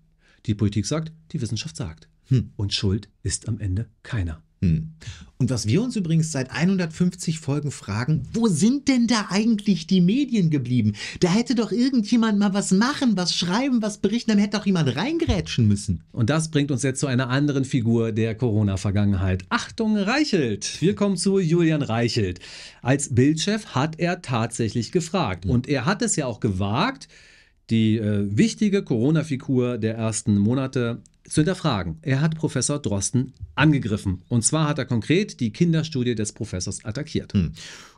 Die Politik sagt, die Wissenschaft sagt. Hm. Und schuld ist am Ende keiner. Hm. Und was wir uns übrigens seit 150 Folgen fragen, wo sind denn da eigentlich die Medien geblieben? Da hätte doch irgendjemand mal was machen, was schreiben, was berichten, dann hätte doch jemand reingerätschen müssen. Und das bringt uns jetzt zu einer anderen Figur der Corona-Vergangenheit. Achtung, Reichelt! Wir kommen zu Julian Reichelt. Als Bildchef hat er tatsächlich gefragt. Und er hat es ja auch gewagt, die äh, wichtige Corona-Figur der ersten Monate zu hinterfragen. Er hat Professor Drosten angegriffen. Und zwar hat er konkret die Kinderstudie des Professors attackiert. Hm.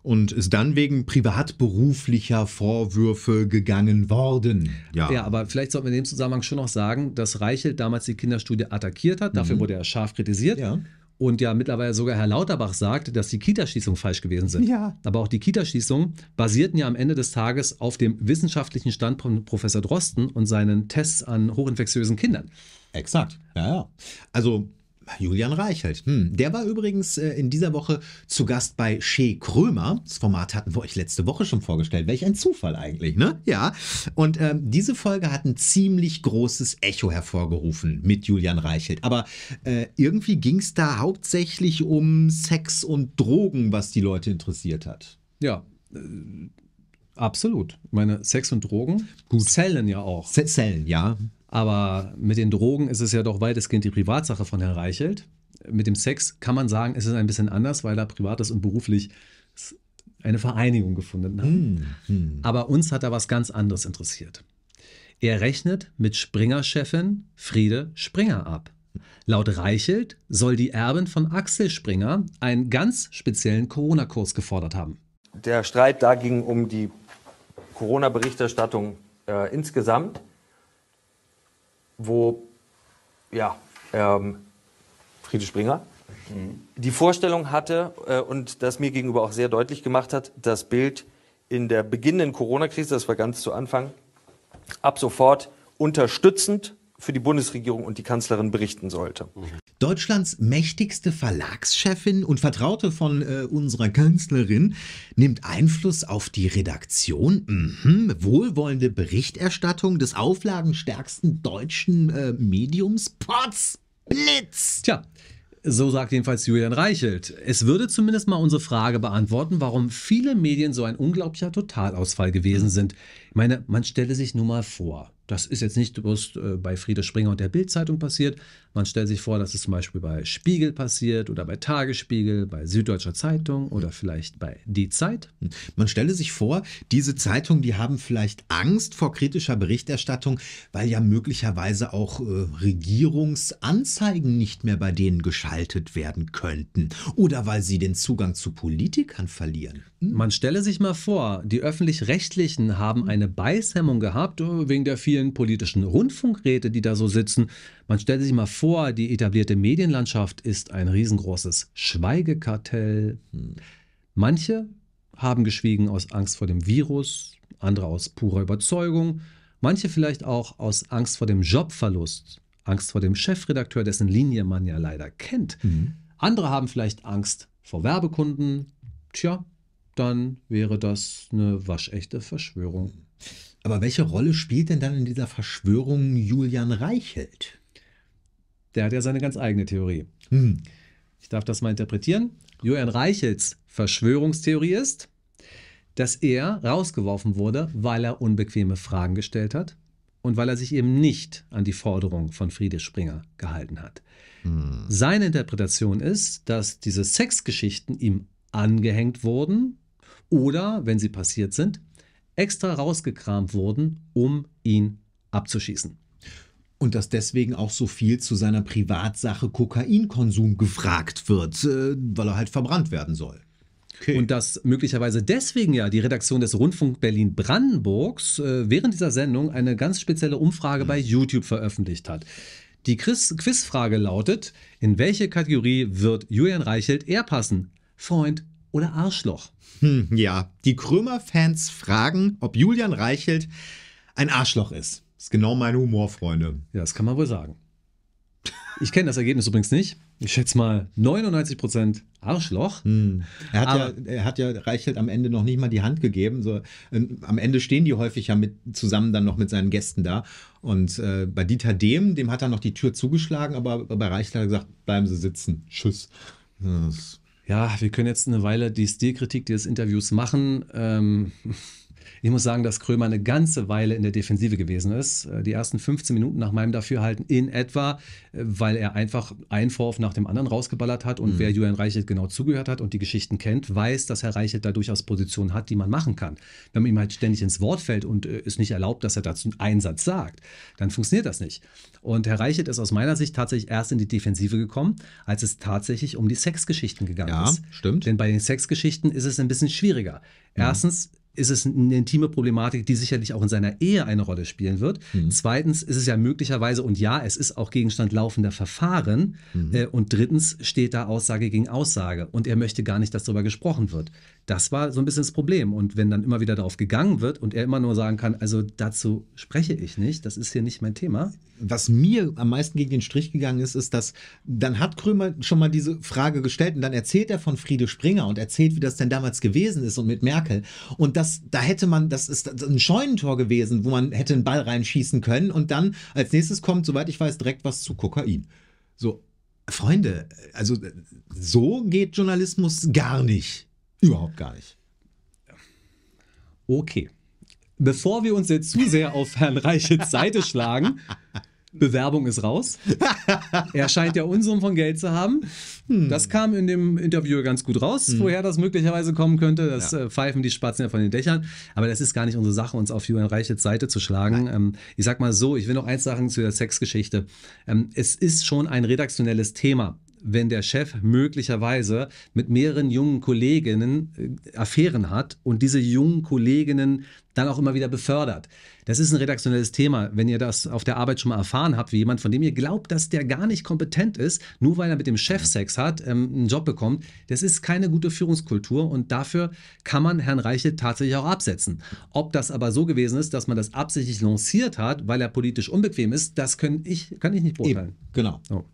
Und ist dann wegen privatberuflicher Vorwürfe gegangen worden. Ja. ja, aber vielleicht sollten wir in dem Zusammenhang schon noch sagen, dass Reichelt damals die Kinderstudie attackiert hat. Dafür mhm. wurde er scharf kritisiert. Ja und ja mittlerweile sogar Herr Lauterbach sagt, dass die Kitaschließungen falsch gewesen sind. Ja. Aber auch die Kitaschließungen basierten ja am Ende des Tages auf dem wissenschaftlichen Stand von Professor Drosten und seinen Tests an hochinfektiösen Kindern. Exakt, ja, ja. Also Julian Reichelt. Hm. Der war übrigens äh, in dieser Woche zu Gast bei Shea Krömer. Das Format hatten wir euch letzte Woche schon vorgestellt. Welch ein Zufall eigentlich, ne? Ja. Und ähm, diese Folge hat ein ziemlich großes Echo hervorgerufen mit Julian Reichelt. Aber äh, irgendwie ging es da hauptsächlich um Sex und Drogen, was die Leute interessiert hat. Ja. Äh, absolut. Ich meine, Sex und Drogen Gut. zellen ja auch. Z zellen, ja. Aber mit den Drogen ist es ja doch weitestgehend die Privatsache von Herrn Reichelt. Mit dem Sex kann man sagen, ist es ein bisschen anders, weil da Privates und beruflich eine Vereinigung gefunden haben. Hm, hm. Aber uns hat da was ganz anderes interessiert. Er rechnet mit Springer-Chefin Friede Springer ab. Laut Reichelt soll die Erbin von Axel Springer einen ganz speziellen Corona-Kurs gefordert haben. Der Streit da ging um die Corona-Berichterstattung äh, insgesamt wo ja, ähm, Friede Springer mhm. die Vorstellung hatte äh, und das mir gegenüber auch sehr deutlich gemacht hat, das Bild in der beginnenden Corona-Krise, das war ganz zu Anfang, ab sofort unterstützend für die Bundesregierung und die Kanzlerin berichten sollte. Deutschlands mächtigste Verlagschefin und Vertraute von äh, unserer Kanzlerin nimmt Einfluss auf die Redaktion. Mhm. Wohlwollende Berichterstattung des auflagenstärksten deutschen äh, Mediums. Potzblitz! Tja, so sagt jedenfalls Julian Reichelt. Es würde zumindest mal unsere Frage beantworten, warum viele Medien so ein unglaublicher Totalausfall gewesen mhm. sind. Ich meine, man stelle sich nur mal vor, das ist jetzt nicht bloß äh, bei Friede Springer und der Bildzeitung passiert. Man stellt sich vor, dass es zum Beispiel bei Spiegel passiert oder bei Tagesspiegel, bei Süddeutscher Zeitung oder vielleicht bei Die Zeit. Man stelle sich vor, diese Zeitungen, die haben vielleicht Angst vor kritischer Berichterstattung, weil ja möglicherweise auch äh, Regierungsanzeigen nicht mehr bei denen geschaltet werden könnten oder weil sie den Zugang zu Politikern verlieren. Hm? Man stelle sich mal vor, die öffentlich-rechtlichen haben hm? eine Beißhemmung gehabt äh, wegen der vielen politischen Rundfunkräte, die da so sitzen. Man stelle sich mal vor, die etablierte Medienlandschaft ist ein riesengroßes Schweigekartell. Hm. Manche haben geschwiegen aus Angst vor dem Virus, andere aus purer Überzeugung, manche vielleicht auch aus Angst vor dem Jobverlust, Angst vor dem Chefredakteur, dessen Linie man ja leider kennt. Mhm. Andere haben vielleicht Angst vor Werbekunden. Tja, dann wäre das eine waschechte Verschwörung. Aber welche Rolle spielt denn dann in dieser Verschwörung Julian Reichelt? Der hat ja seine ganz eigene Theorie. Hm. Ich darf das mal interpretieren. Julian Reichels Verschwörungstheorie ist, dass er rausgeworfen wurde, weil er unbequeme Fragen gestellt hat und weil er sich eben nicht an die Forderung von Friede Springer gehalten hat. Hm. Seine Interpretation ist, dass diese Sexgeschichten ihm angehängt wurden, oder, wenn sie passiert sind, extra rausgekramt wurden, um ihn abzuschießen. Und dass deswegen auch so viel zu seiner Privatsache Kokainkonsum gefragt wird, äh, weil er halt verbrannt werden soll. Okay. Und dass möglicherweise deswegen ja die Redaktion des Rundfunk Berlin Brandenburgs äh, während dieser Sendung eine ganz spezielle Umfrage bei YouTube veröffentlicht hat. Die Quizfrage lautet: In welche Kategorie wird Julian Reichelt eher passen? Freund, oder Arschloch? Hm, ja, die Krömer-Fans fragen, ob Julian Reichelt ein Arschloch ist. Das ist genau meine Humorfreunde. Ja, das kann man wohl sagen. Ich kenne das Ergebnis übrigens nicht. Ich schätze mal 99% Arschloch. Hm. Er, hat ja, er hat ja Reichelt am Ende noch nicht mal die Hand gegeben. So, ähm, am Ende stehen die häufig ja mit, zusammen dann noch mit seinen Gästen da. Und äh, bei Dieter Dehm, dem hat er noch die Tür zugeschlagen, aber bei Reichelt hat er gesagt, bleiben Sie sitzen. Tschüss. Das ja, wir können jetzt eine Weile die Stilkritik des Interviews machen. Ähm, ich muss sagen, dass Krömer eine ganze Weile in der Defensive gewesen ist. Äh, die ersten 15 Minuten nach meinem Dafürhalten in etwa, äh, weil er einfach einen Vorwurf nach dem anderen rausgeballert hat. Und mhm. wer Julian Reichelt genau zugehört hat und die Geschichten kennt, weiß, dass Herr Reichelt da durchaus Positionen hat, die man machen kann. Wenn man ihm halt ständig ins Wort fällt und äh, es nicht erlaubt, dass er dazu einen Einsatz sagt, dann funktioniert das nicht. Und Herr Reichelt ist aus meiner Sicht tatsächlich erst in die Defensive gekommen, als es tatsächlich um die Sexgeschichten gegangen ja, ist. Stimmt. Denn bei den Sexgeschichten ist es ein bisschen schwieriger. Mhm. Erstens ist es eine intime Problematik, die sicherlich auch in seiner Ehe eine Rolle spielen wird. Mhm. Zweitens ist es ja möglicherweise, und ja, es ist auch Gegenstand laufender Verfahren. Mhm. Äh, und drittens steht da Aussage gegen Aussage. Und er möchte gar nicht, dass darüber gesprochen wird das war so ein bisschen das Problem. Und wenn dann immer wieder darauf gegangen wird und er immer nur sagen kann, also dazu spreche ich nicht, das ist hier nicht mein Thema. Was mir am meisten gegen den Strich gegangen ist, ist, dass dann hat Krömer schon mal diese Frage gestellt und dann erzählt er von Friede Springer und erzählt, wie das denn damals gewesen ist und mit Merkel. Und das, da hätte man, das ist ein Scheunentor gewesen, wo man hätte einen Ball reinschießen können und dann als nächstes kommt, soweit ich weiß, direkt was zu Kokain. So, Freunde, also so geht Journalismus gar nicht. Überhaupt gar nicht. Okay. Bevor wir uns jetzt zu sehr auf Herrn Reichels Seite [laughs] schlagen, Bewerbung ist raus. Er scheint ja Unsummen von Geld zu haben. Hm. Das kam in dem Interview ganz gut raus, hm. woher das möglicherweise kommen könnte. Das ja. Äh, pfeifen die Spatzen ja von den Dächern. Aber das ist gar nicht unsere Sache, uns auf Julian Reichels Seite zu schlagen. Ähm, ich sag mal so, ich will noch eins sagen zu der Sexgeschichte. Ähm, es ist schon ein redaktionelles Thema wenn der Chef möglicherweise mit mehreren jungen Kolleginnen äh, Affären hat und diese jungen Kolleginnen dann auch immer wieder befördert. Das ist ein redaktionelles Thema. Wenn ihr das auf der Arbeit schon mal erfahren habt, wie jemand, von dem ihr glaubt, dass der gar nicht kompetent ist, nur weil er mit dem Chef Sex hat, ähm, einen Job bekommt, das ist keine gute Führungskultur und dafür kann man Herrn Reiche tatsächlich auch absetzen. Ob das aber so gewesen ist, dass man das absichtlich lanciert hat, weil er politisch unbequem ist, das kann ich, kann ich nicht beurteilen. Eben, genau. So.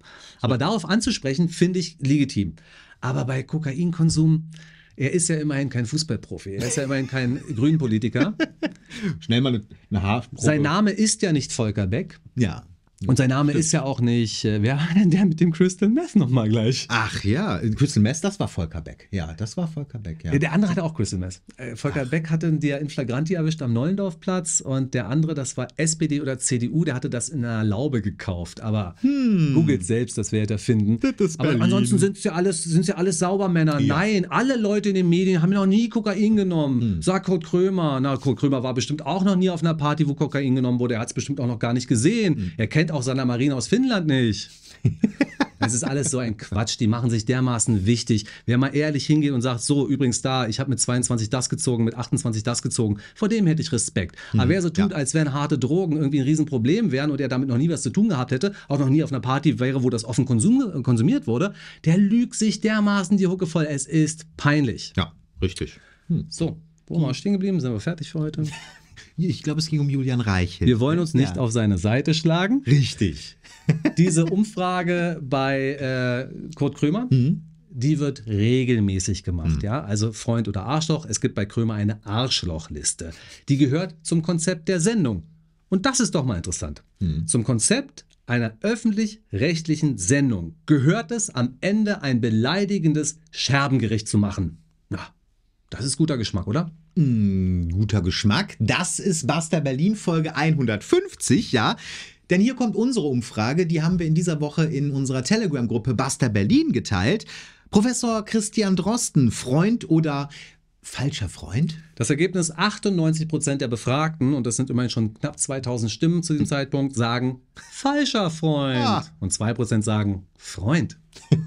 Aber so. darauf anzusprechen, finde ich legitim. Aber bei Kokainkonsum, er ist ja immerhin kein Fußballprofi, er ist ja immerhin kein Grünpolitiker. [laughs] Schnell mal eine Haarprobe. Sein Name ist ja nicht Volker Beck. Ja. Und sein Name ist ja auch nicht, äh, wer war denn der mit dem Crystal Meth nochmal gleich? Ach ja, Crystal Meth, das war Volker Beck. Ja, das war Volker Beck, ja. Der andere hatte auch Crystal Meth. Äh, Volker Ach. Beck hatte der Inflagranti erwischt am Neulendorfplatz und der andere, das war SPD oder CDU, der hatte das in einer Laube gekauft. Aber hm. googelt selbst, das werdet ihr finden. Das Aber ansonsten sind es ja alles, ja alles Saubermänner. Ja. Nein, alle Leute in den Medien haben noch nie Kokain genommen. Hm. Sag Kurt Krömer. Na, Kurt Krömer war bestimmt auch noch nie auf einer Party, wo Kokain genommen wurde. Er hat es bestimmt auch noch gar nicht gesehen. Hm. Er kennt kennt auch Sanna Marin aus Finnland nicht. [laughs] Es ist alles so ein Quatsch. Die machen sich dermaßen wichtig. Wer mal ehrlich hingeht und sagt, so, übrigens da, ich habe mit 22 das gezogen, mit 28 das gezogen, vor dem hätte ich Respekt. Aber mhm. wer so tut, ja. als wären harte Drogen irgendwie ein Riesenproblem wären und er damit noch nie was zu tun gehabt hätte, auch noch nie auf einer Party wäre, wo das offen konsum äh, konsumiert wurde, der lügt sich dermaßen die Hucke voll. Es ist peinlich. Ja, richtig. Hm. So, wo haben wir stehen geblieben? Sind wir fertig für heute? [laughs] ich glaube, es ging um Julian Reich. Wir wollen uns nicht ja. auf seine Seite schlagen. Richtig. [laughs] Diese Umfrage bei äh, Kurt Krömer. Mhm die wird regelmäßig gemacht. Mhm. Ja? Also Freund oder Arschloch. Es gibt bei Krömer eine Arschlochliste. Die gehört zum Konzept der Sendung. Und das ist doch mal interessant. Mhm. Zum Konzept einer öffentlich-rechtlichen Sendung gehört es, am Ende ein beleidigendes Scherbengericht zu machen. Na, das ist guter Geschmack, oder? Hm, guter Geschmack. Das ist Basta Berlin Folge 150, ja. Denn hier kommt unsere Umfrage, die haben wir in dieser Woche in unserer Telegram-Gruppe Basta Berlin geteilt. Professor Christian Drosten, Freund oder falscher Freund? Das Ergebnis 98 der Befragten, und das sind immerhin schon knapp 2000 Stimmen zu diesem [laughs] Zeitpunkt, sagen falscher Freund. Ja. Ah. Und 2 sagen Freund. [laughs]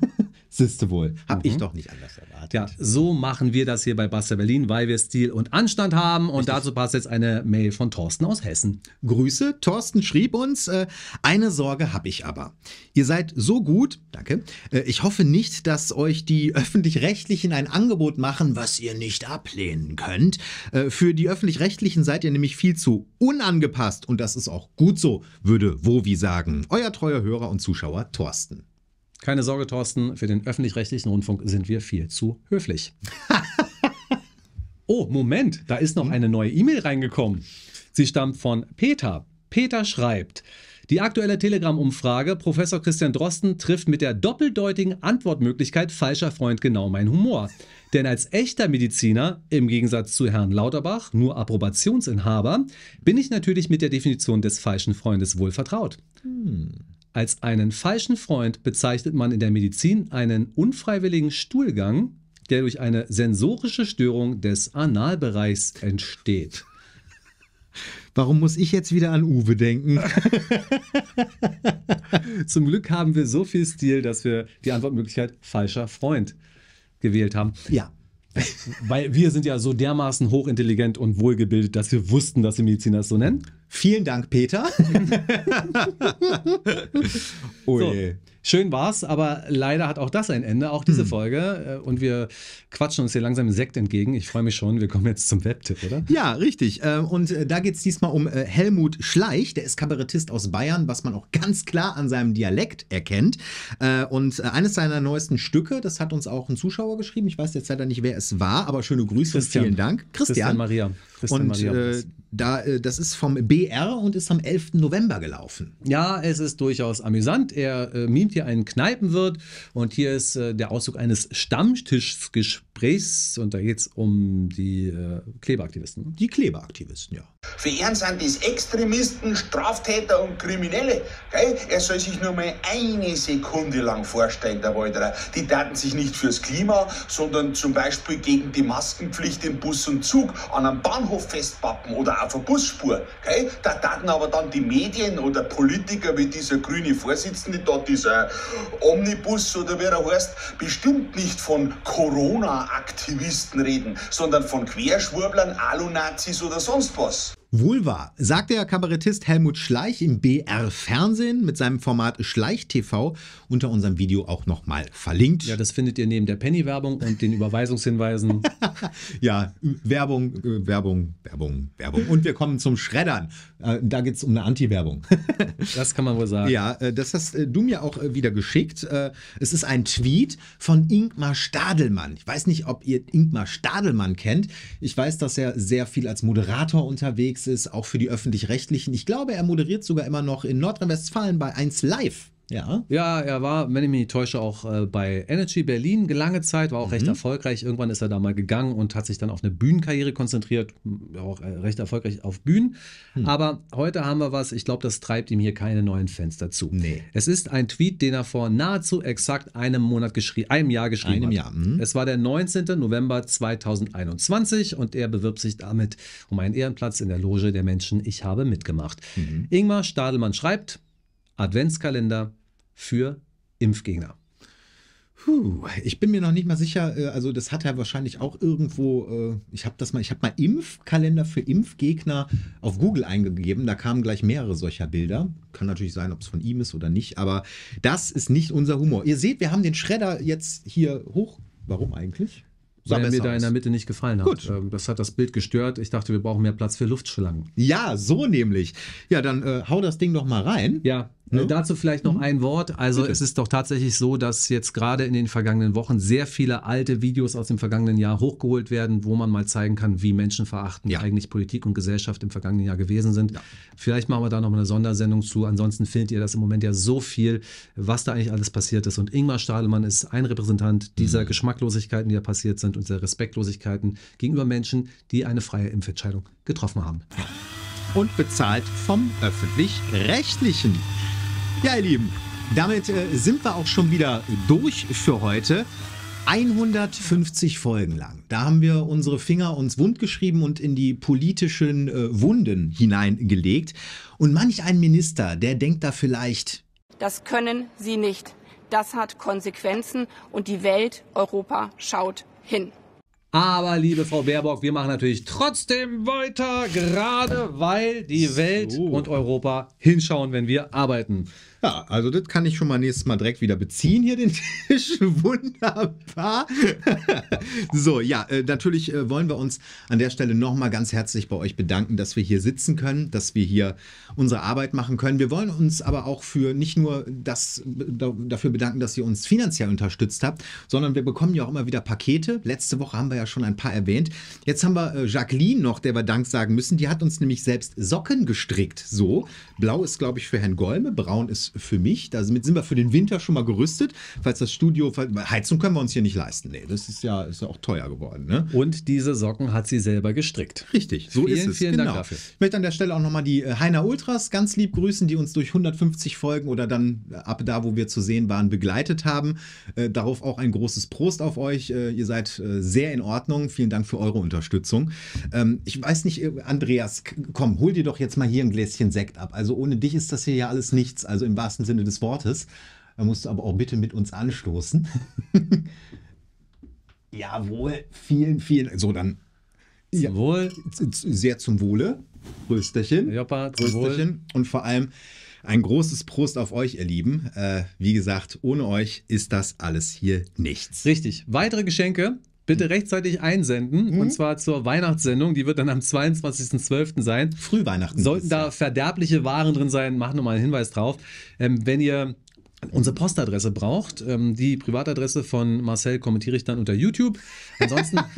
siehste wohl. Hab mhm. ich doch nicht anders erwartet. Ja, so machen wir das hier bei Buster Berlin, weil wir Stil und Anstand haben. Und Richtig. dazu passt jetzt eine Mail von Thorsten aus Hessen. Grüße. Thorsten schrieb uns, äh, eine Sorge habe ich aber. Ihr seid so gut, danke. Äh, ich hoffe nicht, dass euch die Öffentlich-Rechtlichen ein Angebot machen, was ihr nicht ablehnen könnt. Äh, für die Öffentlich-Rechtlichen seid ihr nämlich viel zu unangepasst. Und das ist auch gut so, würde Wovi sagen. Euer treuer Hörer und Zuschauer Thorsten. Keine Sorge, Thorsten, für den öffentlich-rechtlichen Rundfunk sind wir viel zu höflich. [laughs] oh, Moment, da ist noch hm? eine neue E-Mail reingekommen. Sie stammt von Peter. Peter schreibt, die aktuelle Telegram-Umfrage, Professor Christian Drosten trifft mit der doppeldeutigen Antwortmöglichkeit falscher Freund genau mein Humor. Denn als echter Mediziner, im Gegensatz zu Herrn Lauterbach, nur Approbationsinhaber, bin ich natürlich mit der Definition des falschen Freundes wohl vertraut. Hm. Als einen falschen Freund bezeichnet man in der Medizin einen unfreiwilligen Stuhlgang, der durch eine sensorische Störung des Analbereichs entsteht. Warum muss ich jetzt wieder an Uwe denken? [laughs] Zum Glück haben wir so viel Stil, dass wir die Antwortmöglichkeit falscher Freund gewählt haben. Ja. Weil wir sind ja so dermaßen hochintelligent und wohlgebildet, dass wir wussten, dass die Mediziner es so nennen. Vielen Dank, Peter. oh [laughs] so. Schön war's, aber leider hat auch das ein Ende, auch diese hm. Folge. Äh, und wir quatschen uns hier langsam im Sekt entgegen. Ich freue mich schon, wir kommen jetzt zum Webtipp, oder? Ja, richtig. Ähm, und äh, da geht es diesmal um äh, Helmut Schleich, der ist Kabarettist aus Bayern, was man auch ganz klar an seinem Dialekt erkennt. Und eines seiner neuesten Stücke, das hat uns auch ein Zuschauer geschrieben. Ich weiß jetzt leider nicht, wer es war, aber schöne Grüße Christian. und vielen Dank. Christian. Christian Maria. Christian und Maria. Äh, da, äh, das ist vom BR und ist am 11. November gelaufen. Ja, es ist durchaus amüsant. Er äh, mimt hier einen Kneipenwirt und hier ist äh, der Ausdruck eines Stammtischs gespielt Gesprächs und da geht es um die äh, Kleberaktivisten. Ne? Die Kleberaktivisten, ja. Für ihn sind das Extremisten, Straftäter und Kriminelle. Gell? Er soll sich nur mal eine Sekunde lang vorstellen, der Walderer. Die taten sich nicht fürs Klima, sondern zum Beispiel gegen die Maskenpflicht im Bus und Zug, an einem Bahnhof festpappen oder auf einer Busspur. Gell? Da taten aber dann die Medien oder Politiker wie dieser grüne Vorsitzende, da dieser Omnibus oder wie er heißt, bestimmt nicht von Corona Aktivisten reden, sondern von Querschwurblern, Alunazis oder sonst was. Wohl wahr, sagt der Kabarettist Helmut Schleich im BR Fernsehen mit seinem Format Schleich TV unter unserem Video auch nochmal verlinkt. Ja, das findet ihr neben der Penny-Werbung und den Überweisungshinweisen. [laughs] ja, Werbung, äh, Werbung, Werbung, Werbung. Und wir kommen zum Schreddern. Äh, da geht es um eine Anti-Werbung. [laughs] das kann man wohl sagen. Ja, äh, das hast du mir auch wieder geschickt. Es ist ein Tweet von Ingmar Stadelmann. Ich weiß nicht, ob ihr Ingmar Stadelmann kennt. Ich weiß, dass er sehr viel als Moderator unterwegs unterwegs ist, auch für die öffentlich-rechtlichen. Ich glaube, er moderiert sogar immer noch in Nordrhein-Westfalen bei 1 Live. Ja. Ja, er war, wenn ich mich nicht täusche, auch äh, bei Energy Berlin lange Zeit, war auch mhm. recht erfolgreich. Irgendwann ist er da mal gegangen und hat sich dann auf eine Bühnenkarriere konzentriert. Auch äh, recht erfolgreich auf Bühnen. Mhm. Aber heute haben wir was, ich glaube, das treibt ihm hier keine neuen Fans dazu. Nee. Es ist ein Tweet, den er vor nahezu exakt einem Monat geschrieben, einem Jahr geschrieben einem hat. Jahr. Mhm. Es war der 19. November 2021 und er bewirbt sich damit um einen Ehrenplatz in der Loge der Menschen Ich habe mitgemacht. Mhm. Ingmar Stadelmann schreibt, Adventskalender, für Impfgegner. Puh, ich bin mir noch nicht mal sicher, äh, also das hat er wahrscheinlich auch irgendwo, äh, ich habe das mal, ich habe mal Impfkalender für Impfgegner auf Google eingegeben, da kamen gleich mehrere solcher Bilder. Kann natürlich sein, ob es von ihm ist oder nicht, aber das ist nicht unser Humor. Ihr seht, wir haben den Schredder jetzt hier hoch. Warum eigentlich? weil mir da in der Mitte nicht gefallen hat. Gut. Ähm, das hat das Bild gestört. Ich dachte, wir brauchen mehr Platz für Luftschlangen. Ja, so nämlich. Ja, dann äh, hau das Ding doch mal rein. Ja, äh, Ne? Dazu vielleicht noch mhm. ein Wort. Also Bitte. es ist doch tatsächlich so, dass jetzt gerade in den vergangenen Wochen sehr viele alte Videos aus dem vergangenen Jahr hochgeholt werden, wo man mal zeigen kann, wie menschenverachtend ja. eigentlich Politik und Gesellschaft im vergangenen Jahr gewesen sind. Ja. Vielleicht machen wir da nochmal eine Sondersendung zu. Ansonsten findet ihr das im Moment ja so viel, was da eigentlich alles passiert ist. Und Ingmar Stahlemann ist ein Repräsentant dieser mhm. Geschmacklosigkeiten, die da passiert sind unsere Respektlosigkeiten gegenüber Menschen, die eine freie Impfentscheidung getroffen haben. Und bezahlt vom öffentlich-rechtlichen. Ja, ihr Lieben, damit äh, sind wir auch schon wieder durch für heute. 150 Folgen lang. Da haben wir unsere Finger uns wund geschrieben und in die politischen äh, Wunden hineingelegt. Und manch ein Minister, der denkt da vielleicht. Das können Sie nicht. Das hat Konsequenzen und die Welt, Europa schaut hin. Aber liebe Frau Baerbock, wir machen natürlich trotzdem weiter, gerade weil die Welt so. und Europa hinschauen, wenn wir arbeiten. Ja, also das kann ich schon mal nächstes Mal direkt wieder beziehen hier den Tisch. [laughs] Wunderbar. [laughs] so, ja, äh, natürlich äh, wollen wir uns an der Stelle nochmal ganz herzlich bei euch bedanken, dass wir hier sitzen können, dass wir hier unsere Arbeit machen können. Wir wollen uns aber auch für nicht nur das dafür bedanken, dass ihr uns finanziell unterstützt habt, sondern wir bekommen ja auch immer wieder Pakete. Letzte Woche haben wir ja schon ein paar erwähnt. Jetzt haben wir äh, Jacqueline noch, der wir Dank sagen müssen. Die hat uns nämlich selbst Socken gestrickt. So, blau ist glaube ich für Herrn Golme, braun ist für mich. Damit sind wir für den Winter schon mal gerüstet. Falls das Studio, Heizung können wir uns hier nicht leisten. Nee, das ist ja, ist ja auch teuer geworden. Ne? Und diese Socken hat sie selber gestrickt. Richtig, so vielen, ist es. Vielen genau. Dank dafür. Ich möchte an der Stelle auch nochmal die äh, Heiner Ultras ganz lieb grüßen, die uns durch 150 Folgen oder dann äh, ab da, wo wir zu sehen waren, begleitet haben. Äh, darauf auch ein großes Prost auf euch. Äh, ihr seid äh, sehr in Ordnung. Vielen Dank für eure Unterstützung. Ähm, ich weiß nicht, äh, Andreas, komm, hol dir doch jetzt mal hier ein Gläschen Sekt ab. Also ohne dich ist das hier ja alles nichts. Also im wahrsten Sinne des Wortes. Da musst du aber auch bitte mit uns anstoßen. [laughs] Jawohl, vielen, vielen. So, dann. Jawohl. Sehr zum Wohle. Prösterchen. Joppa, zum Prösterchen. Und vor allem ein großes Prost auf euch, ihr Lieben. Äh, wie gesagt, ohne euch ist das alles hier nichts. Richtig. Weitere Geschenke bitte rechtzeitig einsenden. Mhm. Und zwar zur Weihnachtssendung. Die wird dann am 22.12. sein. Frühweihnachten. Sollten da verderbliche Waren drin sein, machen nochmal einen Hinweis drauf. Ähm, wenn ihr unsere Postadresse braucht, ähm, die Privatadresse von Marcel kommentiere ich dann unter YouTube. Ansonsten. [laughs]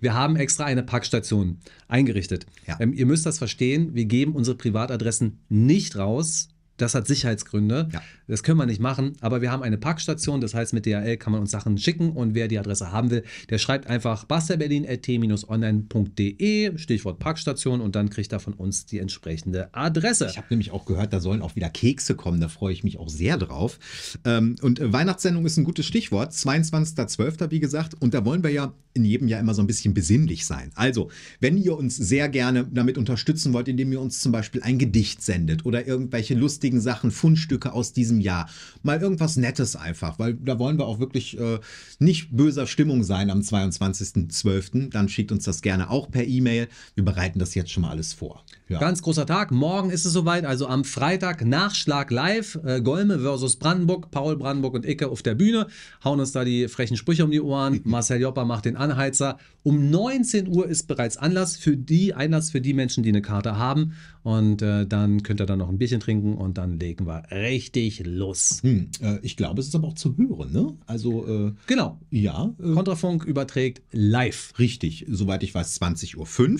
Wir haben extra eine Packstation eingerichtet. Ja. Ähm, ihr müsst das verstehen, wir geben unsere Privatadressen nicht raus. Das hat Sicherheitsgründe. Ja. Das können wir nicht machen, aber wir haben eine Packstation, das heißt mit DHL kann man uns Sachen schicken und wer die Adresse haben will, der schreibt einfach basterberlin.t-online.de, Stichwort Packstation und dann kriegt er von uns die entsprechende Adresse. Ich habe nämlich auch gehört, da sollen auch wieder Kekse kommen, da freue ich mich auch sehr drauf. Ähm, und äh, Weihnachtssendung ist ein gutes Stichwort, 22.12. wie gesagt und da wollen wir ja in jedem Jahr immer so ein bisschen besinnlich sein. Also, wenn ihr uns sehr gerne damit unterstützen wollt, indem ihr uns zum Beispiel ein Gedicht sendet oder irgendwelche lustigen Sachen, Fundstücke aus diesem diesem Jahr. Mal irgendwas Nettes einfach, weil da wollen wir auch wirklich äh, nicht böser Stimmung sein am 22.12. Dann schickt uns das gerne auch per E-Mail. Wir bereiten das jetzt schon mal alles vor. Ja. Ganz großer Tag. Morgen ist es soweit, also am Freitag Nachschlag live. Äh, Golme versus Brandenburg. Paul Brandenburg und Icke auf der Bühne. Hauen uns da die frechen Sprüche um die Ohren. [laughs] Marcel Jopper macht den Anheizer. Um 19 Uhr ist bereits Anlass für die, Einlass für die Menschen, die eine Karte haben. Und äh, dann könnt ihr dann noch ein Bierchen trinken und dann legen wir richtig los. Hm, äh, ich glaube, es ist aber auch zu hören, ne? Also. Äh, genau. Ja. Äh. Kontrafunk überträgt live. Richtig. Soweit ich weiß, 20.05 Uhr.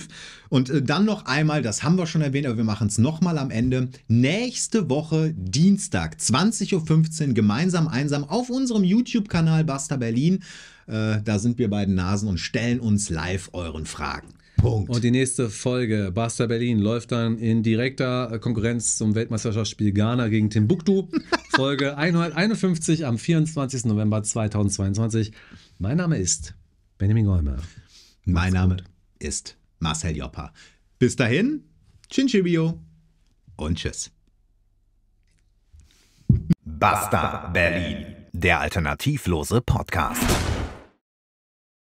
Und äh, dann noch einmal, das haben wir schon erwähnt, aber wir machen es nochmal am Ende. Nächste Woche Dienstag, 20.15 Uhr, gemeinsam einsam auf unserem YouTube-Kanal Basta Berlin. Äh, da sind wir beiden Nasen und stellen uns live euren Fragen. Punkt. Und die nächste Folge, Basta Berlin, läuft dann in direkter äh, Konkurrenz zum Weltmeisterschaftsspiel Ghana gegen Timbuktu. [laughs] Folge 151 am 24. November 2022. Mein Name ist Benjamin Golmer. Mein Name ist Marcel Joppa. Bis dahin, Cinchibio und tschüss. Basta Berlin, der alternativlose Podcast.